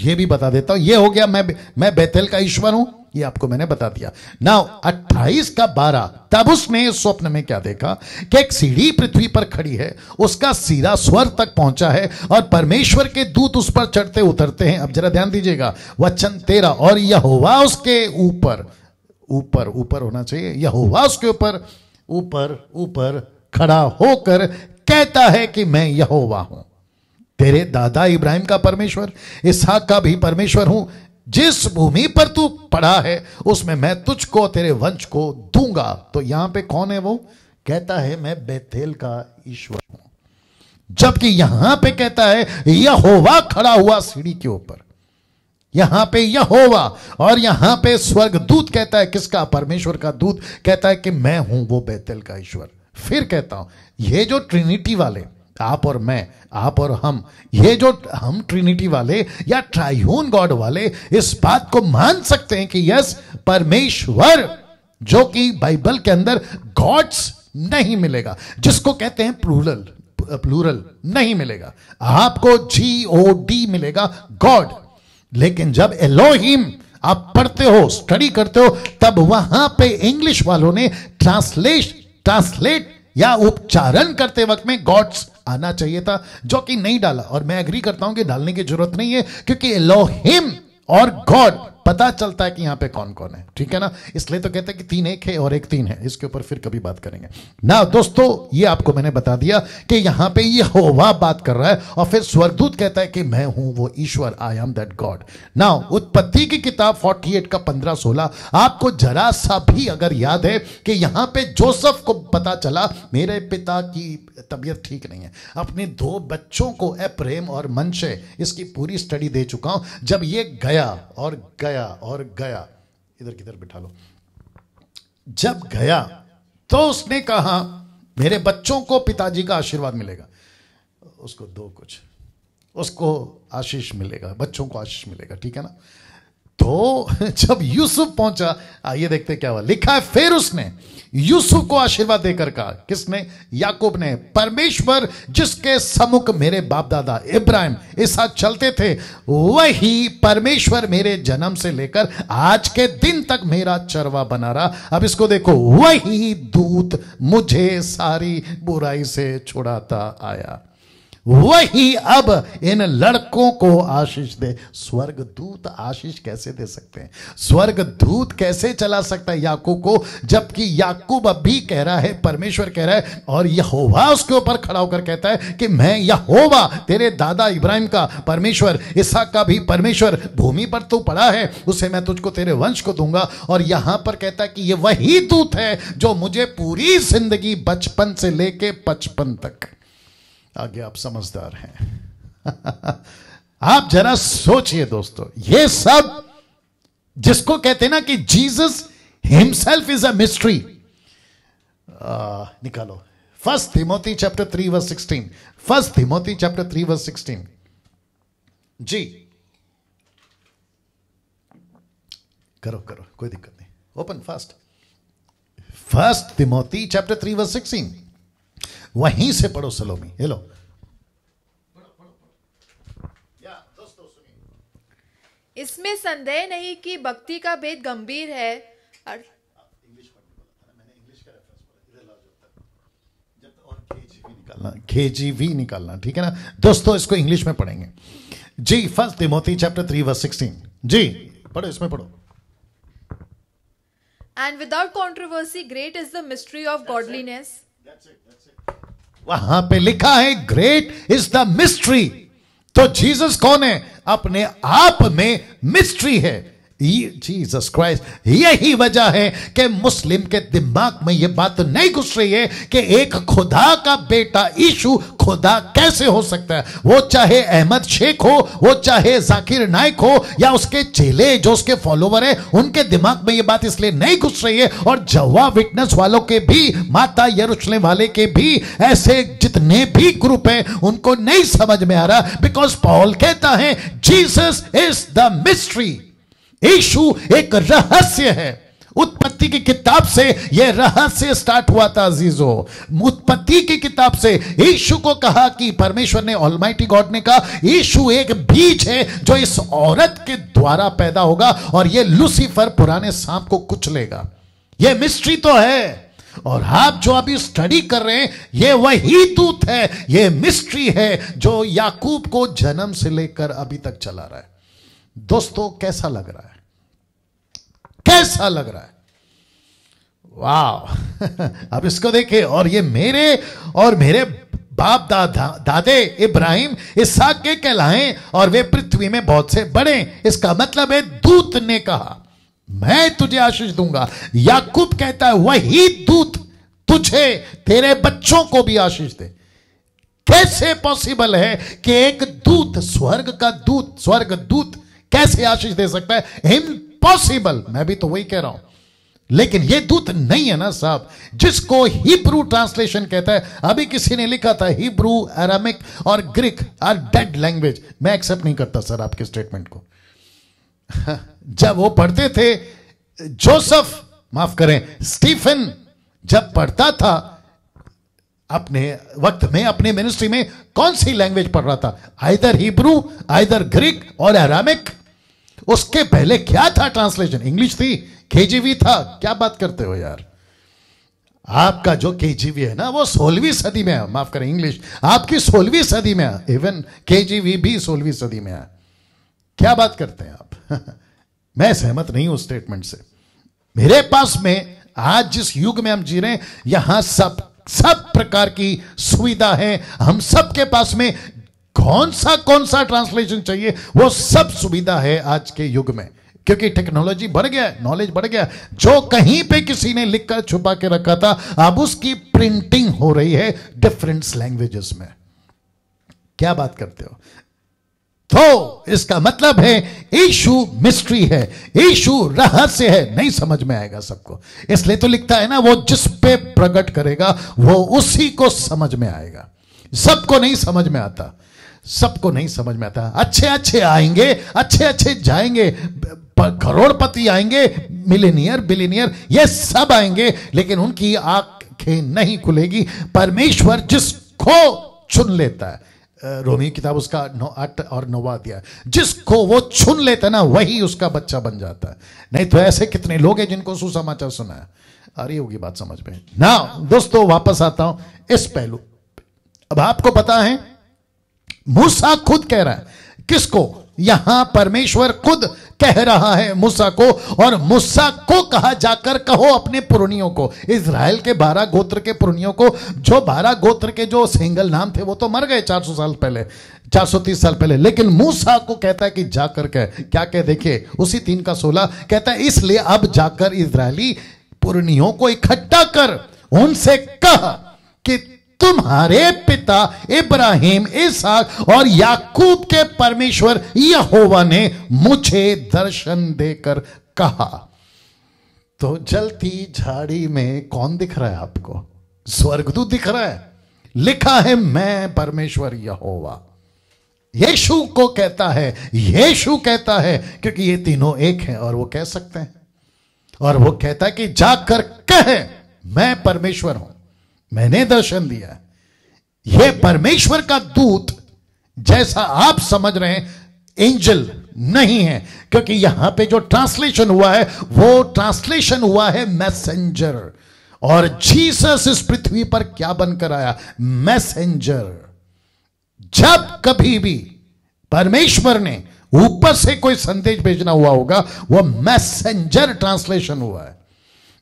Speaker 1: यह भी बता देता हूं ये हो गया मैं मैं बेथेल का ईश्वर हूं ये आपको मैंने बता दिया ना 28 का बारह तब उसने स्वप्न में क्या देखा कि एक सीढ़ी पृथ्वी पर खड़ी है उसका सीधा स्वर तक पहुंचा है और परमेश्वर के दूत उस पर चढ़ते उतरते हैं अब जरा ध्यान दीजिएगा वचन तेरा और यह हुआ उसके ऊपर ऊपर ऊपर होना चाहिए यह हुआ उसके ऊपर ऊपर ऊपर खड़ा होकर कहता है कि मैं यहोवा हूं तेरे दादा इब्राहिम का परमेश्वर इसहाक का भी परमेश्वर हूं जिस भूमि पर तू पड़ा है उसमें मैं तुझको तेरे वंश को दूंगा तो यहां पे कौन है वो कहता है मैं बेथेल का ईश्वर हूं जबकि यहां पे कहता है यहोवा खड़ा हुआ सीढ़ी के ऊपर यहां पे यहोवा और यहां पे दूत कहता है किसका परमेश्वर का दूत कहता है कि मैं हूं वो बेतल का ईश्वर फिर कहता हूं ये जो ट्रिनिटी वाले आप और मैं आप और हम ये जो हम ट्रिनिटी वाले या ट्राइहून गॉड वाले इस बात को मान सकते हैं कि यस परमेश्वर जो कि बाइबल के अंदर गॉड्स नहीं मिलेगा जिसको कहते हैं प्लूरल प्लूरल नहीं मिलेगा आपको जी ओ डी मिलेगा गॉड लेकिन जब एलोहिम आप पढ़ते हो स्टडी करते हो तब वहां पे इंग्लिश वालों ने ट्रांसलेट ट्रांसलेट या उपचारण करते वक्त में गॉड्स आना चाहिए था जो कि नहीं डाला और मैं एग्री करता हूं कि डालने की जरूरत नहीं है क्योंकि लोहिम और गॉड पता चलता है कि यहाँ पे कौन कौन है ठीक है ना इसलिए तो कहते हैं कि तीन एक है और एक तीन है इसके ऊपर फिर कभी बात करेंगे ना दोस्तों ये आपको मैंने बता दिया कि यहाँ पे ये होवा बात कर रहा है और फिर स्वर्गदूत कहता है कि मैं हूं वो ईश्वर आई एम दैट गॉड ना उत्पत्ति की किताब फोर्टी का पंद्रह सोलह आपको जरा सा भी अगर याद है कि यहाँ पे जोसफ को पता चला मेरे पिता की तबीयत ठीक नहीं है अपने दो बच्चों को अप्रेम और मनशे इसकी पूरी स्टडी दे चुका हूं जब ये गया और गया गया और गया इधर किधर बिठा लो जब गया तो उसने कहा मेरे बच्चों को पिताजी का आशीर्वाद मिलेगा उसको दो कुछ उसको आशीष मिलेगा बच्चों को आशीष मिलेगा ठीक है ना तो <laughs> जब यूसुफ पहुंचा आइए देखते क्या हुआ लिखा है फिर उसने यूसुफ को आशीर्वाद देकर कहा किसने याकूब ने परमेश्वर जिसके समुख मेरे बाप दादा इब्राहिम इस साथ चलते थे वही परमेश्वर मेरे जन्म से लेकर आज के दिन तक मेरा चरवा बना रहा अब इसको देखो वही दूत मुझे सारी बुराई से छुड़ाता आया वही अब इन लड़कों को आशीष दे स्वर्ग दूत आशीष कैसे दे सकते हैं स्वर्ग दूत कैसे चला सकता है याकूब को जबकि याकूब अभी कह रहा है परमेश्वर कह रहा है और यहोवा उसके ऊपर खड़ा होकर कहता है कि मैं यहोवा तेरे दादा इब्राहिम का परमेश्वर ईसा का भी परमेश्वर भूमि पर तू पड़ा है उसे मैं तुझको तेरे वंश को दूंगा और यहां पर कहता है कि ये वही दूत है जो मुझे पूरी जिंदगी बचपन से लेके पचपन तक आगे आप समझदार हैं <laughs> आप जरा सोचिए दोस्तों ये सब जिसको कहते ना कि Jesus himself is a mystery निकालो first Timothy chapter three verse sixteen first Timothy chapter three verse sixteen जी करो करो कोई दिक्कत नहीं open fast first Timothy chapter three verse sixteen वहीं से पढ़ो सलोमी हेलो इसमें संदेह नहीं कि भक्ति का भेद गंभीर है और के निकालना ठीक है ना दोस्तों इसको इंग्लिश में पढ़ेंगे जी first Timothy chapter three verse sixteen जी पढ़ो इसमें पढ़ो and without controversy great is the mystery of godliness वहां पे लिखा है ग्रेट इज द मिस्ट्री तो जीसस कौन है अपने आप में मिस्ट्री है जीसस क्राइस्ट यही वजह है कि मुस्लिम के दिमाग में यह बात नहीं घुस रही है कि एक खुदा का बेटा ईशु खुदा कैसे हो सकता है वो चाहे अहमद शेख हो वो चाहे जाकिर नाइक हो या उसके चेले जो उसके फॉलोवर है उनके दिमाग में यह बात इसलिए नहीं घुस रही है और जवा विटनेस वालों के भी माता यरूशलेम वाले के भी ऐसे जितने भी ग्रुप है उनको नहीं समझ में आ रहा बिकॉज पॉल कहता है Jesus is the mystery Yeshu एक रहस्य है उत्पत्ति की किताब से यह रहस्य स्टार्ट हुआ था अजीजो उत्पत्ति की किताब से यीशु को कहा कि परमेश्वर ने ऑलमाइटी गॉड ने कहा यीशु एक बीज है जो इस औरत के द्वारा पैदा होगा और यह लूसीफर पुराने सांप को कुचलेगा यह मिस्ट्री तो है और आप जो अभी स्टडी कर रहे हैं ये वही दूत है ये मिस्ट्री है जो याकूब को जन्म से लेकर अभी तक चला रहा है दोस्तों कैसा लग रहा है कैसा लग रहा है वाह <laughs> अब इसको देखे और ये मेरे और मेरे बाप दादा दादे इब्राहिम इस के कहलाएं और वे पृथ्वी में बहुत से बड़े इसका मतलब है दूत ने कहा मैं तुझे आशीष दूंगा याकूब कहता है वही दूत तुझे तेरे बच्चों को भी आशीष दे कैसे पॉसिबल है कि एक दूत स्वर्ग का दूत स्वर्ग दूत कैसे आशीष दे सकता है इम्पॉसिबल मैं भी तो वही कह रहा हूं लेकिन ये दूत नहीं है ना साहब जिसको हिब्रू ट्रांसलेशन कहता है अभी किसी ने लिखा था हिब्रू अरामिक और ग्रीक आर डेड लैंग्वेज मैं एक्सेप्ट नहीं करता सर आपके स्टेटमेंट को <laughs> जब वो पढ़ते थे जोसफ माफ करें स्टीफन जब पढ़ता था अपने वक्त में अपने मिनिस्ट्री में कौन सी लैंग्वेज पढ़ रहा था आइदर हिब्रू आइदर ग्रीक और अरामिक उसके पहले क्या था ट्रांसलेशन इंग्लिश थी केजीवी था क्या बात करते हो यार आपका जो केजीवी है ना वो सोलहवीं सदी में है माफ करें इंग्लिश आपकी सोलहवीं सदी में है इवन केजीवी भी सोलहवीं सदी में है क्या बात करते हैं आप <laughs> मैं सहमत नहीं हूं स्टेटमेंट से मेरे पास में आज जिस युग में हम जी रहे हैं यहां सब सब प्रकार की सुविधा है हम सबके पास में कौन सा कौन सा ट्रांसलेशन चाहिए वो सब सुविधा है आज के युग में क्योंकि टेक्नोलॉजी बढ़ गया नॉलेज बढ़ गया जो कहीं पे किसी ने लिखकर छुपा के रखा था अब उसकी प्रिंटिंग हो रही है डिफरेंट लैंग्वेजेस में क्या बात करते हो तो इसका मतलब है ईशु मिस्ट्री है ईशु रहस्य है नहीं समझ में आएगा सबको इसलिए तो लिखता है ना वो जिस पे प्रकट करेगा वो उसी को समझ में आएगा सबको नहीं समझ में आता सबको नहीं समझ में आता अच्छे अच्छे आएंगे अच्छे अच्छे जाएंगे करोड़पति आएंगे मिलेनियर बिलीनियर ये सब आएंगे लेकिन उनकी आंखें नहीं खुलेगी परमेश्वर जिसको चुन लेता है रोमी किताब उसका आठ और नौवा दिया जिसको वो चुन लेता ना वही उसका बच्चा बन जाता है नहीं तो ऐसे कितने लोग हैं जिनको सुसमाचार सुना है अरे होगी बात समझ में ना दोस्तों वापस आता हूं इस पहलू अब आपको पता है मूसा खुद कह रहा है किसको यहां परमेश्वर खुद कह रहा है मूसा को और मूसा को कहा जाकर कहो अपने पुरनियों को इज़राइल के बारह गोत्र के पुरनियों को जो बारह गोत्र के जो सिंगल नाम थे वो तो मर गए 400 साल पहले 430 साल पहले लेकिन मूसा को कहता है कि जाकर कह क्या कह देखिए उसी तीन का सोलह कहता है इसलिए अब जाकर इसराइली पुरनियों को इकट्ठा कर उनसे कह कि तुम्हारे पिता इब्राहिम इसहाक और याकूब के परमेश्वर यहोवा ने मुझे दर्शन देकर कहा तो जलती झाड़ी में कौन दिख रहा है आपको स्वर्गदूत दिख रहा है लिखा है मैं परमेश्वर यहोवा यीशु को कहता है यीशु कहता है क्योंकि ये तीनों एक हैं और वो कह सकते हैं और वो कहता है कि जाकर कहे मैं परमेश्वर हूं मैंने दर्शन दिया यह परमेश्वर का दूत जैसा आप समझ रहे हैं एंजल नहीं है क्योंकि यहां पे जो ट्रांसलेशन हुआ है वो ट्रांसलेशन हुआ है मैसेंजर और जीसस इस पृथ्वी पर क्या बनकर आया मैसेंजर जब कभी भी परमेश्वर ने ऊपर से कोई संदेश भेजना हुआ होगा वह मैसेंजर ट्रांसलेशन हुआ है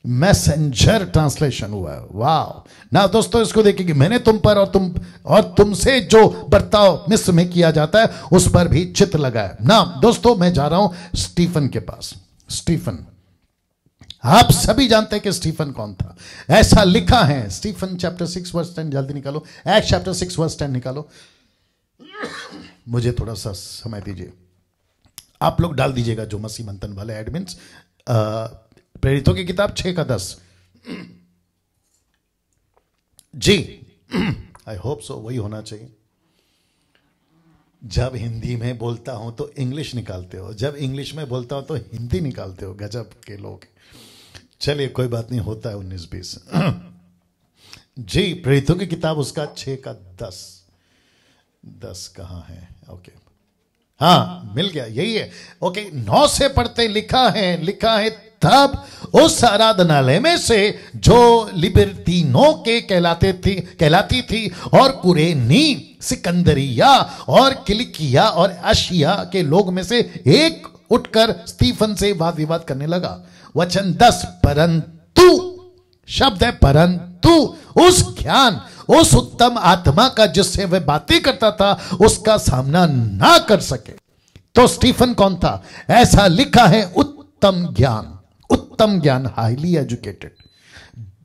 Speaker 1: मैसेंजर ट्रांसलेशन हुआ है वाह ना दोस्तों इसको देखिए कि मैंने तुम पर और तुम और तुमसे जो बर्ताव मिस्र में किया जाता है उस पर भी चित लगाया ना दोस्तों मैं जा रहा हूं स्टीफन के पास स्टीफन आप सभी जानते हैं कि स्टीफन कौन था ऐसा लिखा है Stephen chapter six verse ten जल्दी निकालो act chapter six verse ten निकालो मुझे थोड़ा सा समय दीजिए आप लोग डाल दीजिएगा जो मसीह मंथन वाले एडमिन प्रेरितों की किताब छः का दस जी आई होप सो वही होना चाहिए जब हिंदी में बोलता हूं तो इंग्लिश निकालते हो जब इंग्लिश में बोलता हूं तो हिंदी निकालते हो गजब के लोग चलिए कोई बात नहीं होता है उन्नीस बीस जी प्रेरितों की किताब उसका छ का दस दस कहा है ओके हाँ मिल गया यही है ओके नौ से पढ़ते लिखा है लिखा है तब उस आराधनालय में से जो लिबर्तिनो के कहलाते थे कहलाती थी और कुरेनी सिकंदरिया और किलिकिया और अशिया के लोग में से एक उठकर स्टीफन से वाद विवाद करने लगा वचन दस परंतु शब्द है परंतु उस ज्ञान उस उत्तम आत्मा का जिससे वह बातें करता था उसका सामना ना कर सके तो स्टीफन कौन था ऐसा लिखा है उत्तम ज्ञान उत्तम ज्ञान हाईली एजुकेटेड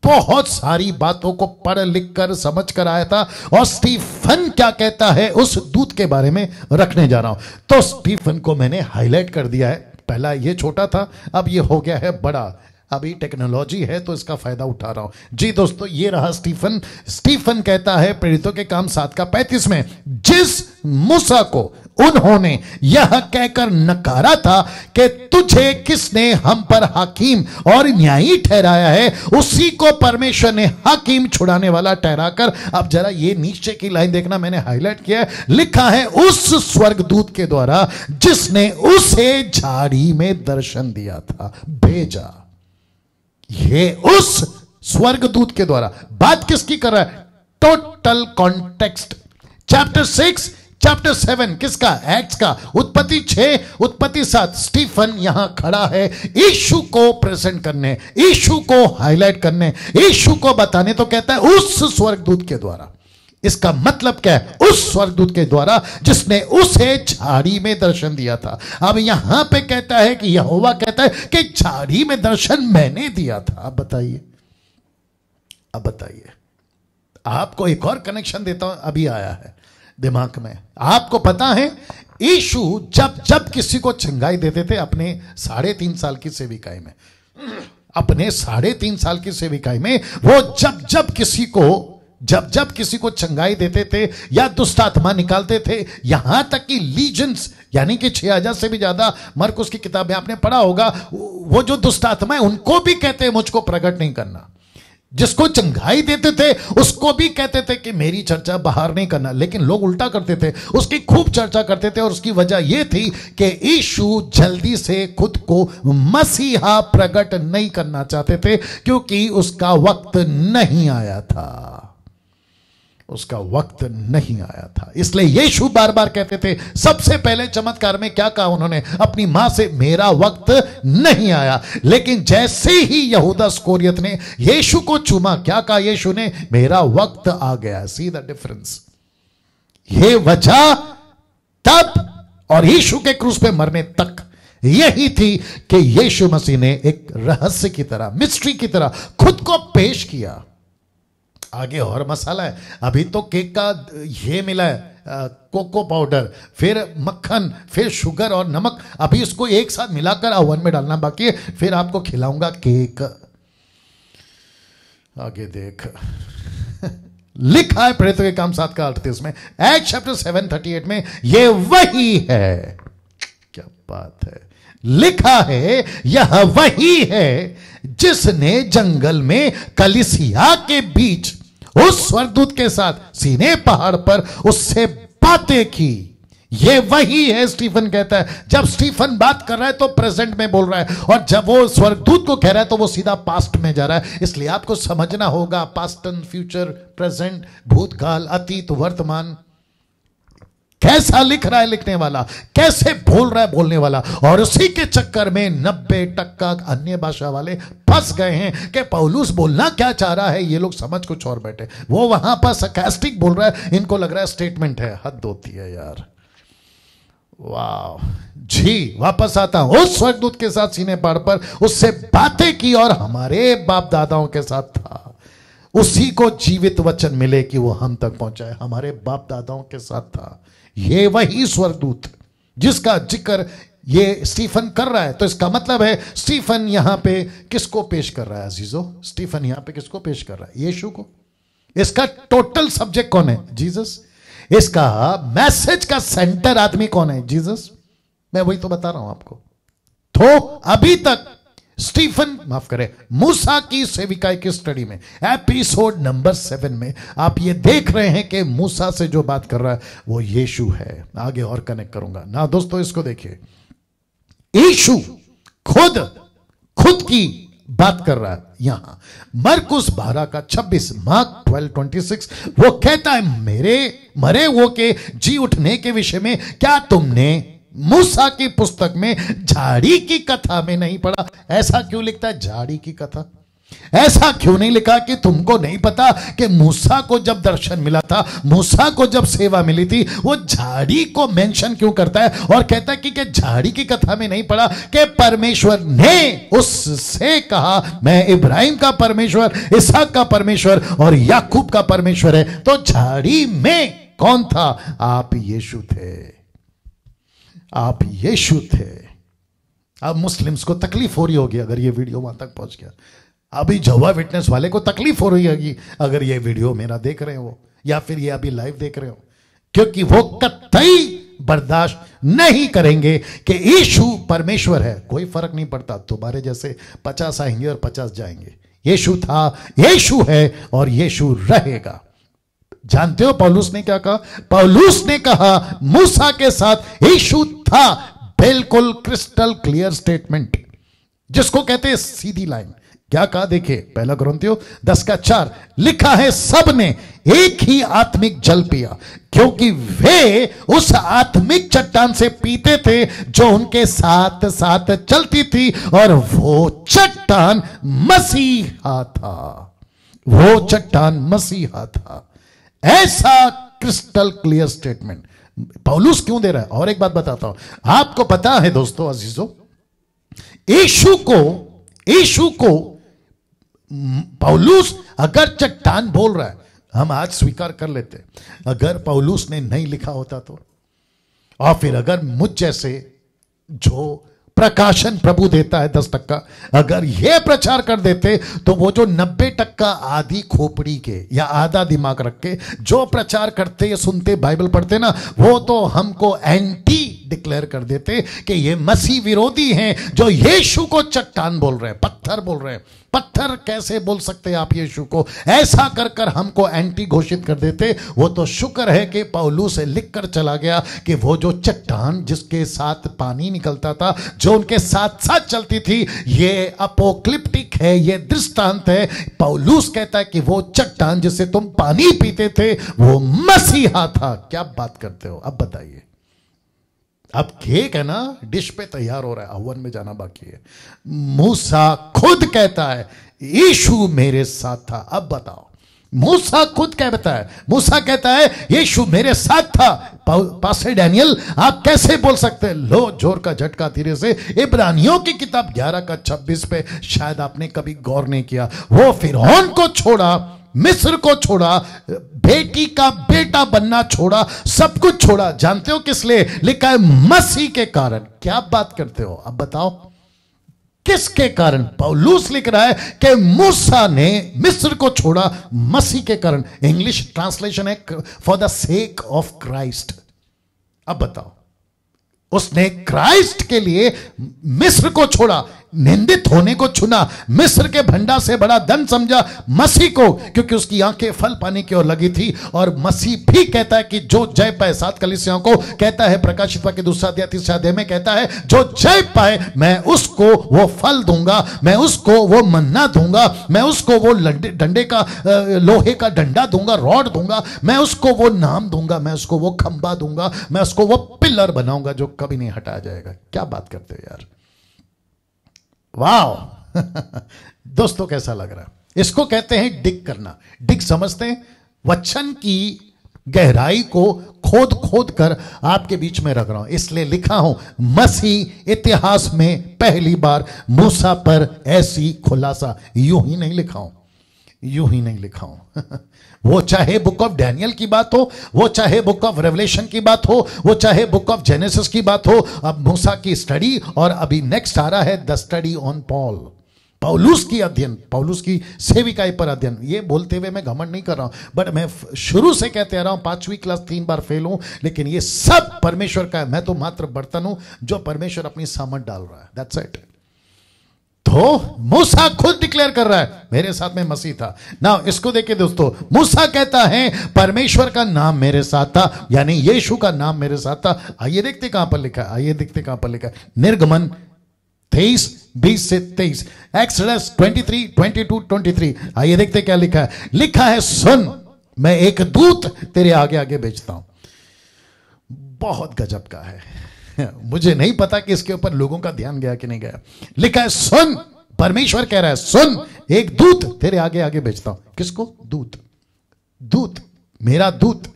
Speaker 1: बहुत सारी बातों को पढ़ लिख कर समझ कर आया था और स्टीफन क्या कहता है उस दूत के बारे में रखने जा रहा हूं तो स्टीफन को मैंने हाईलाइट कर दिया है पहला ये छोटा था अब ये हो गया है बड़ा अभी टेक्नोलॉजी है तो इसका फायदा उठा रहा हूं जी दोस्तों ये रहा स्टीफन स्टीफन कहता है प्रेरितों के काम सात का पैंतीस में जिस मूसा को उन्होंने यह कहकर नकारा था कि तुझे किसने हम पर हाकिम और न्यायी ठहराया है उसी को परमेश्वर ने हाकिम छुड़ाने वाला ठहराकर अब जरा ये नीचे की लाइन देखना मैंने हाईलाइट किया है लिखा है उस स्वर्गदूत के द्वारा जिसने उसे झाड़ी में दर्शन दिया था भेजा ये उस स्वर्गदूत के द्वारा बात किसकी कर रहा है total context chapter six chapter seven किसका एक्ट का उत्पत्ति छह उत्पत्ति सात स्टीफन यहां खड़ा है ईशु को प्रेजेंट करने ईशु को हाईलाइट करने ईशु को बताने तो कहता है उस स्वर्गदूत के द्वारा इसका मतलब क्या है उस स्वर्गदूत के द्वारा जिसने उसे झाड़ी में दर्शन दिया था अब यहां पे कहता है कि यहोवा कहता है कि झाड़ी में दर्शन मैंने दिया था अब बताइए अब बताइए आपको एक और कनेक्शन देता हूं अभी आया है दिमाग में आपको पता है ईशु जब जब किसी को चंगाई देते थे अपने साढ़े तीन साल की सेविकाई में अपने साढ़े तीन साल की सेविकाई में वो जब जब किसी को जब जब किसी को चंगाई देते थे या दुष्ट आत्मा निकालते थे यहां तक कि लीजेंस यानी कि छह हजार से भी ज्यादा मर्क उसकी किताब में आपने पढ़ा होगा वो जो दुष्ट आत्मा है उनको भी कहते हैं मुझको प्रकट नहीं करना जिसको चंगाई देते थे उसको भी कहते थे कि मेरी चर्चा बाहर नहीं करना लेकिन लोग उल्टा करते थे उसकी खूब चर्चा करते थे और उसकी वजह यह थी कि ईशु जल्दी से खुद को मसीहा प्रकट नहीं करना चाहते थे क्योंकि उसका वक्त नहीं आया था उसका वक्त नहीं आया था इसलिए यीशु बार बार कहते थे सबसे पहले चमत्कार में क्या कहा उन्होंने अपनी मां से मेरा वक्त नहीं आया लेकिन जैसे ही यहूदा स्कोरियत ने यीशु को चूमा क्या कहा यीशु ने मेरा वक्त आ गया सी द डिफरेंस ये वजह तब और यीशु के क्रूस पे मरने तक यही थी कि यीशु मसीह ने एक रहस्य की तरह मिस्ट्री की तरह खुद को पेश किया आगे और मसाला है अभी तो केक का ये मिला है कोको पाउडर फिर मक्खन फिर शुगर और नमक अभी इसको एक साथ मिलाकर ओवन में डालना बाकी है फिर आपको खिलाऊंगा केक आगे देख लिखा है प्रेत के काम सात का अड़तीस में act chapter seven thirty eight में ये वही है क्या बात है लिखा है यह वही है जिसने जंगल में कलिसिया के बीच उस स्वरदूत के साथ सीने पहाड़ पर उससे बातें की ये वही है स्टीफन कहता है जब स्टीफन बात कर रहा है तो प्रेजेंट में बोल रहा है और जब वो स्वर्गदूत को कह रहा है तो वो सीधा पास्ट में जा रहा है इसलिए आपको समझना होगा पास्ट एंड फ्यूचर प्रेजेंट भूतकाल अतीत वर्तमान कैसा लिख रहा है लिखने वाला कैसे बोल रहा है बोलने वाला और उसी के चक्कर में नब्बे टक्का अन्य भाषा वाले फंस गए हैं कि पौलूस बोलना क्या चाह रहा है ये लोग समझ कुछ और बैठे वो वहां पर सकेस्टिक बोल रहा है इनको लग रहा है स्टेटमेंट है हद होती है यार वाह जी वापस आता हूं उस स्वर्गदूत के साथ सीने पार पर उससे बातें की और हमारे बाप दादाओं के साथ था उसी को जीवित वचन मिले कि वो हम तक पहुंचाए हमारे बाप दादाओं के साथ था ये वही स्वरदूत जिसका जिक्र ये स्टीफन कर रहा है तो इसका मतलब है स्टीफन यहां पे किसको पेश कर रहा है अजीजो स्टीफन यहां पे किसको पेश कर रहा है यीशु को इसका टोटल सब्जेक्ट कौन है जीसस इसका मैसेज का सेंटर आदमी कौन है जीसस मैं वही तो बता रहा हूं आपको तो अभी तक स्टीफन माफ करें मूसा की सेविकाई की स्टडी में एपिसोड नंबर सेवन में आप ये देख रहे हैं कि मूसा से जो बात कर रहा है वो यीशु है आगे और कनेक्ट करूंगा ना दोस्तों इसको देखिए यीशु खुद खुद की बात कर रहा है यहां मरकुस बारह का छब्बीस मार्क सिक्स वो कहता है मेरे मरे वो के जी उठने के विषय में क्या तुमने मूसा की पुस्तक में झाड़ी की कथा में नहीं पढ़ा ऐसा क्यों लिखता है झाड़ी की कथा ऐसा क्यों नहीं लिखा कि तुमको नहीं पता कि मूसा को जब दर्शन मिला था मूसा को जब सेवा मिली थी वो झाड़ी को मेंशन क्यों करता है और कहता है कि झाड़ी की कथा में नहीं पढ़ा कि परमेश्वर ने उससे कहा मैं इब्राहिम का परमेश्वर इसहाक का परमेश्वर और याकूब का परमेश्वर है तो झाड़ी में कौन था आप यीशु थे आप यीशु थे अब मुस्लिम्स को तकलीफ हो रही होगी अगर ये वीडियो वहां तक पहुंच गया अभी जवा विटनेस वाले को तकलीफ हो रही होगी अगर ये वीडियो मेरा देख रहे हो या फिर ये अभी लाइव देख रहे हो क्योंकि वो कतई बर्दाश्त नहीं करेंगे कि यीशु परमेश्वर है कोई फर्क नहीं पड़ता तुम्हारे जैसे पचास आएंगे और पचास जाएंगे यीशु था यीशु है और यीशु रहेगा जानते हो पौलूस ने क्या कहा पौलूस ने कहा मूसा के साथ यीशु था बिल्कुल क्रिस्टल क्लियर स्टेटमेंट जिसको कहते हैं सीधी लाइन क्या कहा देखिए पहला ग्रंथियो दस का चार लिखा है सब ने एक ही आत्मिक जल पिया क्योंकि वे उस आत्मिक चट्टान से पीते थे जो उनके साथ साथ चलती थी और वो चट्टान मसीहा था वो चट्टान मसीहा था ऐसा क्रिस्टल क्लियर स्टेटमेंट पौलुस क्यों दे रहा है और एक बात बताता हूं आपको पता है दोस्तों अजीजों यीशु को यीशु को पौलुस अगर चट्टान बोल रहा है हम आज स्वीकार कर लेते अगर पौलुस ने नहीं लिखा होता तो और फिर अगर मुझ जैसे जो प्रकाशन प्रभु देता है दस टक्का अगर ये प्रचार कर देते तो वो जो नब्बे टक्का आधी खोपड़ी के या आधा दिमाग रख के जो प्रचार करते या सुनते बाइबल पढ़ते ना वो तो हमको एंटी डिक्लेयर कर देते कि ये मसीह विरोधी हैं जो यीशु को चट्टान बोल रहे हैं पत्थर बोल रहे हैं पत्थर कैसे बोल सकते आप यीशु को ऐसा कर कर हमको एंटी घोषित कर देते वो तो शुक्र है कि पौलू से लिख कर चला गया कि वो जो चट्टान जिसके साथ पानी निकलता था जो उनके साथ साथ चलती थी ये अपोक्लिप्टिक है ये दृष्टांत है पौलूस कहता है कि वो चट्टान जिससे तुम पानी पीते थे वो मसीहा था क्या बात करते हो अब बताइए अब केक है ना डिश पे तैयार हो रहा है अवन में जाना बाकी है मूसा खुद कहता है यीशु मेरे साथ था अब बताओ मूसा खुद कहता है मूसा कहता है यीशु मेरे साथ था पासे डैनियल आप कैसे बोल सकते हैं लो जोर का झटका तीरे से इब्रानियों की किताब 11 का 26 पे शायद आपने कभी गौर नहीं किया वो फिरौन को छोड़ा मिस्र को छोड़ा बेटी का बेटा बनना छोड़ा सब कुछ छोड़ा जानते हो किस लिए लिखा है मसीह के कारण क्या बात करते हो अब बताओ किसके कारण पौलूस लिख रहा है कि मूसा ने मिस्र को छोड़ा मसीह के कारण इंग्लिश ट्रांसलेशन है for the sake of Christ अब बताओ उसने क्राइस्ट के लिए मिस्र को छोड़ा निंदित होने को चुना मिस्र के भंडा से बड़ा धन समझा मसीह को क्योंकि उसकी आंखें फल पाने की ओर लगी थी और मसीह भी कहता है कि जो जय पाए सात कलिसियों को कहता है प्रकाशित के दूसरा अध्याय तीसरा अध्याय में कहता है जो जय पाए मैं उसको वो फल दूंगा मैं उसको वो मन्ना दूंगा मैं उसको वो डंडे का लोहे का डंडा दूंगा रॉड दूंगा मैं उसको वो नाम दूंगा मैं उसको वो खंबा दूंगा मैं उसको वो पिलर बनाऊंगा जो कभी नहीं हटाया जाएगा क्या बात करते हो यार वाह <laughs> दोस्तों कैसा लग रहा है इसको कहते हैं डिग करना डिग समझते हैं वचन की गहराई को खोद खोद कर आपके बीच में रख रहा हूं इसलिए लिखा हूं मसीह इतिहास में पहली बार मूसा पर ऐसी खुलासा यूं ही नहीं लिखा हूं यूं ही नहीं लिखा हूं <laughs> वो चाहे बुक ऑफ डैनियल की बात हो वो चाहे बुक ऑफ रेवलेशन की बात हो वो चाहे बुक ऑफ जेनेसिस की बात हो अब मूसा की स्टडी और अभी नेक्स्ट आ रहा है the study on Paul Paulus की अध्ययन पौलूस की सेविकाई पर अध्ययन ये बोलते हुए मैं घमंड नहीं कर रहा हूं बट मैं शुरू से कहते रहा हूं पांचवी क्लास तीन बार फेल हूं लेकिन ये सब परमेश्वर का है मैं तो मात्र बर्तन हूं जो परमेश्वर अपनी सामर्थ डाल रहा है दैट्स इट तो मूसा खुद डिक्लेयर कर रहा है मेरे साथ में मसीह था ना इसको देखिए दोस्तों मूसा कहता है परमेश्वर का नाम मेरे साथ था यानी यीशु का नाम मेरे साथ था आइए देखते कहां पर लिखा आइए देखते कहां पर लिखा निर्गमन तेईस बीस से तेईस Exodus twenty three twenty two twenty three आइए देखते क्या लिखा है लिखा है सुन मैं एक दूत तेरे आगे आगे भेजता हूं बहुत गजब का है <laughs> मुझे नहीं पता कि इसके ऊपर लोगों का ध्यान गया कि नहीं गया लिखा है सुन परमेश्वर कह रहा है सुन एक दूत तेरे आगे आगे भेजता हूं किसको दूत दूत मेरा दूत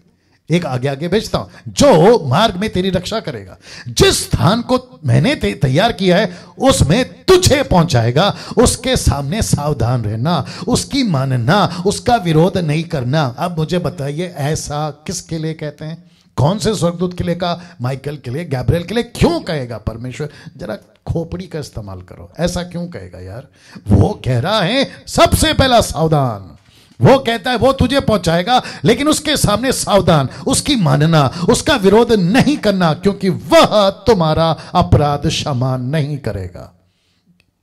Speaker 1: एक आगे आगे भेजता हूं जो मार्ग में तेरी रक्षा करेगा जिस स्थान को मैंने तैयार किया है उसमें तुझे पहुंचाएगा उसके सामने सावधान रहना उसकी मानना उसका विरोध नहीं करना अब मुझे बताइए ऐसा किसके लिए कहते हैं कौन से स्वर्गदूत के लिए कहा माइकल के लिए गैब्रियल के लिए क्यों कहेगा परमेश्वर जरा खोपड़ी का इस्तेमाल करो ऐसा क्यों कहेगा यार वो कह रहा है सबसे पहला सावधान वो कहता है वो तुझे पहुंचाएगा लेकिन उसके सामने सावधान उसकी मानना उसका विरोध नहीं करना क्योंकि वह तुम्हारा अपराध क्षमा नहीं करेगा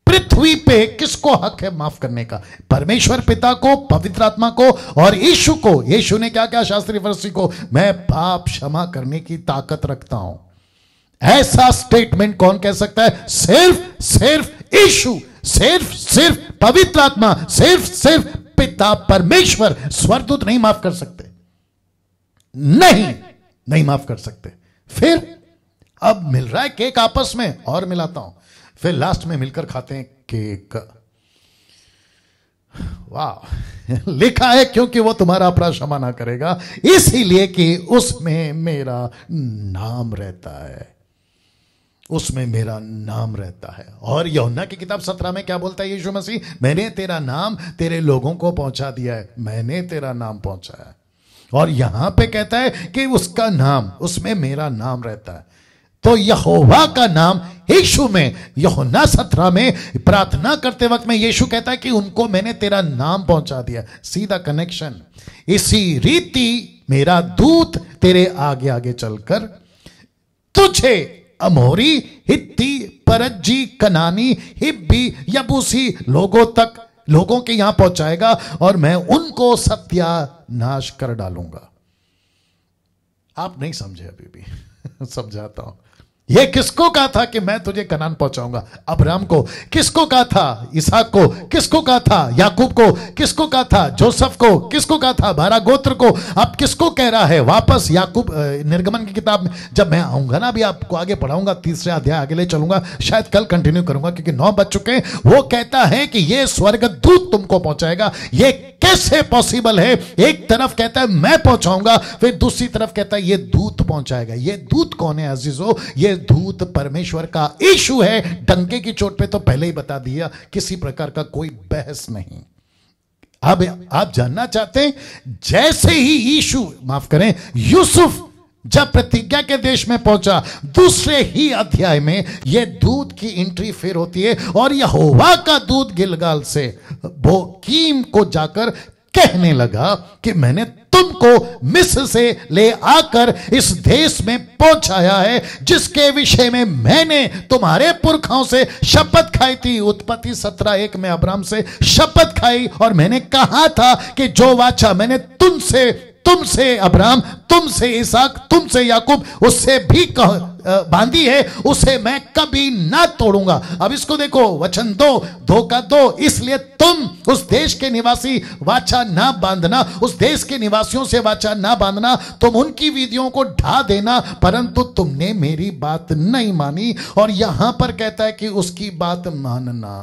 Speaker 1: पृथ्वी पे किसको हक है माफ करने का परमेश्वर पिता को पवित्र आत्मा को और यीशु को यीशु ने क्या क्या शास्त्री वर्षी को मैं पाप क्षमा करने की ताकत रखता हूं ऐसा स्टेटमेंट कौन कह सकता है सिर्फ सिर्फ यीशु सिर्फ सिर्फ पवित्र आत्मा सिर्फ सिर्फ पिता परमेश्वर स्वर्दूत नहीं माफ कर सकते नहीं नहीं माफ कर सकते फिर अब मिल रहा है केक आपस में और मिलाता हूं फिर लास्ट में मिलकर खाते हैं केक वाह <laughs> लिखा है क्योंकि वो तुम्हारा अपराध क्षमा ना करेगा इसीलिए कि उसमें मेरा नाम रहता है उसमें मेरा नाम रहता है और यौना की किताब सत्रह में क्या बोलता है यीशु मसीह मैंने तेरा नाम तेरे लोगों को पहुंचा दिया है मैंने तेरा नाम पहुंचाया है और यहां पे कहता है कि उसका नाम उसमें मेरा नाम रहता है तो यहोवा का नाम यीशु में यहोना सत्रह में प्रार्थना करते वक्त में यीशु कहता है कि उनको मैंने तेरा नाम पहुंचा दिया सीधा कनेक्शन इसी रीति मेरा दूत तेरे आगे आगे चलकर तुझे अमोरी हित्ती परजी कनानी हिब्बी यबूसी लोगों तक लोगों के यहां पहुंचाएगा और मैं उनको सत्यानाश कर डालूंगा आप नहीं समझे अभी भी <laughs> समझाता हूं ये किसको कहा था कि मैं तुझे कनान पहुंचाऊंगा अब्राम को किसको कहा था इसहाक को किसको कहा था याकूब को किसको कहा था जोसफ को किसको कहा था बारा गोत्र को अब किसको कह रहा है वापस याकूब निर्गमन की किताब में जब मैं आऊंगा ना अभी आपको आगे पढ़ाऊंगा तीसरे अध्याय आगे ले चलूंगा शायद कल कंटिन्यू करूंगा क्योंकि नौ बज चुके हैं वो कहता है कि ये दूत तुमको पहुंचाएगा ये कैसे पॉसिबल है एक तरफ कहता है मैं पहुंचाऊंगा फिर दूसरी तरफ कहता है ये दूत पहुंचाएगा ये दूत कौन है अजीजो ये दूत परमेश्वर का इशू है डंके की चोट पे तो पहले ही बता दिया किसी प्रकार का कोई बहस नहीं अब आप जानना चाहते हैं जैसे ही ईशु माफ करें यूसुफ जब प्रतिज्ञा के देश में पहुंचा दूसरे ही अध्याय में यह दूध की एंट्री फिर होती है और होवा का दूध गिलगाल से भोकीम को जाकर कहने लगा कि मैंने तुमको मिस्र से ले आकर इस देश में पहुंचाया है जिसके विषय में मैंने तुम्हारे पुरखों से शपथ खाई थी उत्पत्ति सत्रह एक में अब्राम से शपथ खाई और मैंने कहा था कि जो वाचा मैंने तुमसे तुमसे अब्राम तुमसे इसाक तुमसे याकूब उससे भी कह बांधी है उसे मैं कभी ना तोड़ूंगा अब इसको देखो वचन दो धोखा दो इसलिए तुम उस देश के निवासी वाचा ना बांधना उस देश के निवासियों से वाचा ना बांधना तुम उनकी विधियों को ढा देना परंतु तुमने मेरी बात नहीं मानी और यहां पर कहता है कि उसकी बात मानना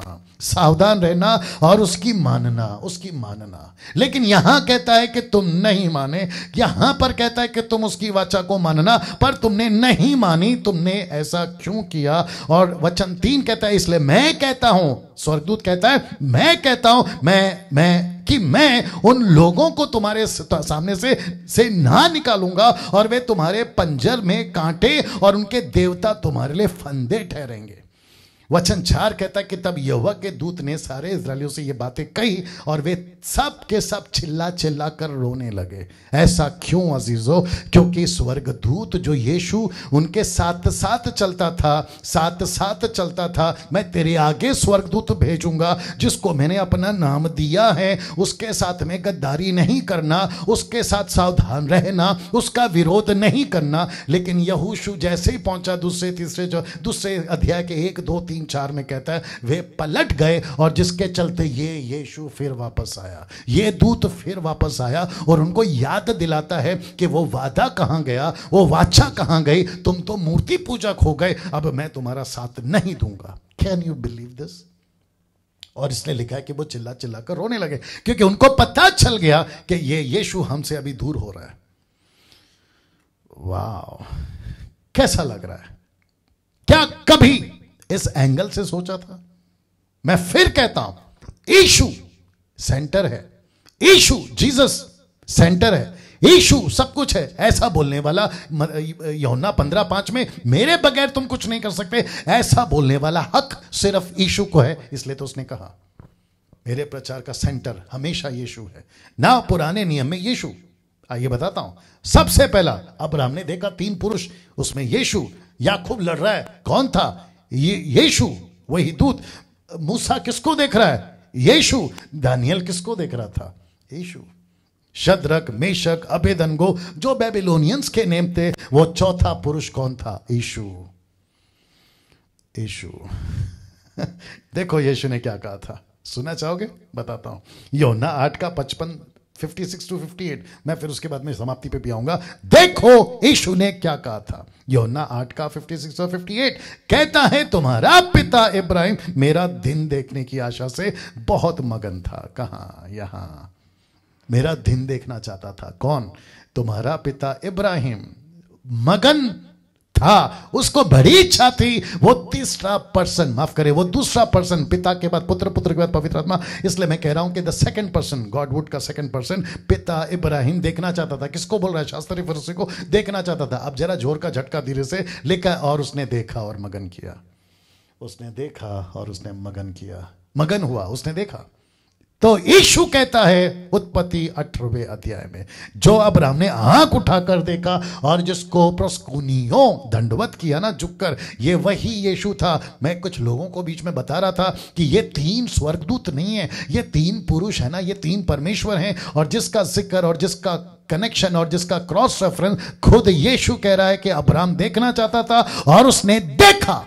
Speaker 1: सावधान रहना और उसकी मानना उसकी मानना लेकिन यहां कहता है कि तुम नहीं माने यहां पर कहता है कि तुम उसकी वाचा को मानना पर तुमने नहीं मानी तुमने ऐसा क्यों किया और वचन तीन कहता है इसलिए मैं कहता हूं स्वर्गदूत कहता है मैं कहता हूं मैं मैं कि मैं उन लोगों को तुम्हारे सामने से से ना निकालूंगा और वे तुम्हारे पंजर में कांटे और उनके देवता तुम्हारे लिए फंदे ठहरेंगे वचन चार कहता कि तब यहोवा के दूत ने सारे इसराइलियों से ये बातें कही और वे सब के सब चिल्ला चिल्ला कर रोने लगे ऐसा क्यों अजीजो क्योंकि स्वर्गदूत जो यीशु उनके साथ साथ चलता था साथ साथ चलता था मैं तेरे आगे स्वर्गदूत भेजूंगा जिसको मैंने अपना नाम दिया है उसके साथ में गद्दारी नहीं करना उसके साथ सावधान रहना उसका विरोध नहीं करना लेकिन यहूशु जैसे ही पहुंचा दूसरे तीसरे जो दूसरे अध्याय के एक दो तीन तीन चार में कहता है वे पलट गए और जिसके चलते ये यीशु फिर वापस आया ये दूत फिर वापस आया और उनको याद दिलाता है कि वो वादा कहाँ गया वो वाचा कहाँ गई तुम तो मूर्ति पूजक हो गए अब मैं तुम्हारा साथ नहीं दूंगा कैन यू बिलीव दिस और इसने लिखा है कि वो चिल्ला चिल्ला कर रोने लगे क्योंकि उनको पता चल गया कि ये यीशु हमसे अभी दूर हो रहा है वाह कैसा लग रहा है क्या कभी इस एंगल से सोचा था मैं फिर कहता हूं ईशु सेंटर है ईशु जीसस सेंटर है ईशु सब कुछ है ऐसा बोलने वाला यौना पंद्रह पांच में मेरे बगैर तुम कुछ नहीं कर सकते ऐसा बोलने वाला हक सिर्फ ईशु को है इसलिए तो उसने कहा मेरे प्रचार का सेंटर हमेशा यीशु है ना पुराने नियम में यीशु आइए बताता हूं सबसे पहला अब्राहम ने देखा तीन पुरुष उसमें यीशु याकूब लड़ रहा है कौन था यीशु वही दूत मूसा किसको देख रहा है यीशु दानियल किसको देख रहा था यीशु शद्रक मेशक अभेदनगो जो बेबीलोनियंस के नेम थे वो चौथा पुरुष कौन था यीशु यीशु <laughs> देखो यीशु ने क्या कहा था सुना चाहोगे बताता हूं योना आठ का पचपन 56 टू 58 मैं फिर उसके बाद में समाप्ति पे भी आऊंगा देखो यीशु ने क्या कहा था योना आठ का 56 और 58 कहता है तुम्हारा पिता इब्राहिम मेरा दिन देखने की आशा से बहुत मगन था कहा यहां मेरा दिन देखना चाहता था कौन तुम्हारा पिता इब्राहिम मगन था उसको बड़ी इच्छा थी वो तीसरा पर्सन माफ करे वो दूसरा पर्सन पिता के बाद पुत्र पुत्र के बाद पवित्र आत्मा इसलिए मैं कह रहा हूं कि द सेकंड पर्सन गॉडवुड का सेकंड पर्सन पिता इब्राहिम देखना चाहता था किसको बोल रहा है शास्त्री फरसी को देखना चाहता था अब जरा जोर का झटका धीरे से लिखा और उसने देखा और मगन किया उसने देखा और उसने मगन किया मगन हुआ उसने देखा तो यीशु कहता है उत्पत्ति अठारहवें अध्याय में जो अब्राहम ने आंख उठाकर देखा और जिसको प्रस्कुनियों दंडवत किया ना झुककर ये वही यीशु था मैं कुछ लोगों को बीच में बता रहा था कि ये तीन स्वर्गदूत नहीं है ये तीन पुरुष है ना ये तीन परमेश्वर हैं और जिसका जिक्र और जिसका कनेक्शन और जिसका क्रॉस रेफरेंस खुद यीशु कह रहा है कि अब्राहम देखना चाहता था और उसने देखा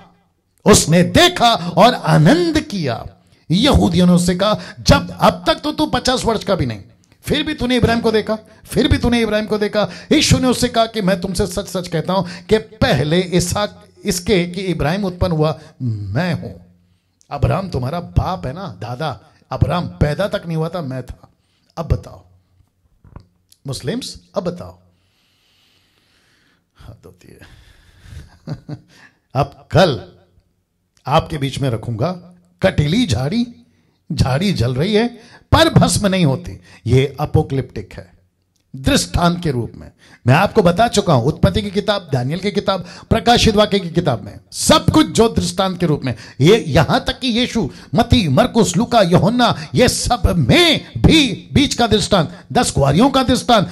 Speaker 1: उसने देखा और आनंद किया यहूदियों ने उससे कहा जब अब तक तो तू पचास वर्ष का भी नहीं फिर भी तूने इब्राहिम को देखा फिर भी तूने इब्राहिम को देखा यीशु ने उससे कहा कि मैं तुमसे सच सच कहता हूं कि पहले ईसा इसके कि इब्राहिम उत्पन्न हुआ मैं हूं अब्राहम तुम्हारा बाप है ना दादा अब्राहम पैदा तक नहीं हुआ था मैं था अब बताओ मुस्लिम्स अब बताओ हाथ होती है <laughs> अब कल आपके बीच में रखूंगा कटीली झाड़ी झाड़ी जल रही है पर भस्म नहीं होती यह अपोक्लिप्टिक है दृष्टांत के रूप में मैं आपको बता चुका हूं उत्पत्ति की किताब दानियल की किताब प्रकाशित वाक्य की किताब में सब कुछ जो दृष्टांत के रूप में ये यहां तक कि यीशु मती मरकुस लुका योहन्ना ये सब में भी बीच का दृष्टांत दस कुआरियों का दृष्टांत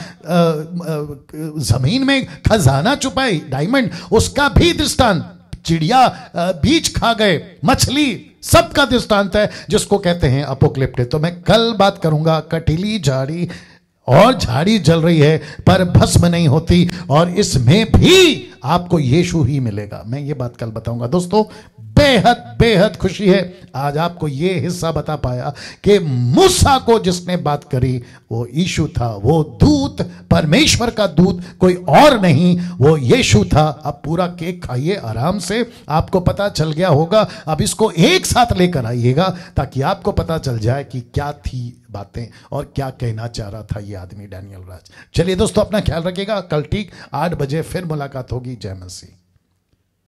Speaker 1: जमीन में खजाना छुपाई डायमंड उसका भी दृष्टांत चिड़िया बीज खा गए मछली सबका दृष्टांत है जिसको कहते हैं अपोक्लिप्टे तो मैं कल बात करूंगा कटीली झाड़ी और झाड़ी जल रही है पर भस्म नहीं होती और इसमें भी आपको यीशु ही मिलेगा मैं ये बात कल बताऊंगा दोस्तों बेहद बेहद खुशी है आज आपको ये हिस्सा बता पाया कि मूसा को जिसने बात करी वो यीशु था वो दूत परमेश्वर का दूत कोई और नहीं वो यीशु था अब पूरा केक खाइए आराम से आपको पता चल गया होगा अब इसको एक साथ लेकर आइएगा ताकि आपको पता चल जाए कि क्या थी बातें और क्या कहना चाह रहा था ये आदमी डैनियल राज चलिए दोस्तों अपना ख्याल रखिएगा कल ठीक आठ बजे फिर मुलाकात होगी जय मसीह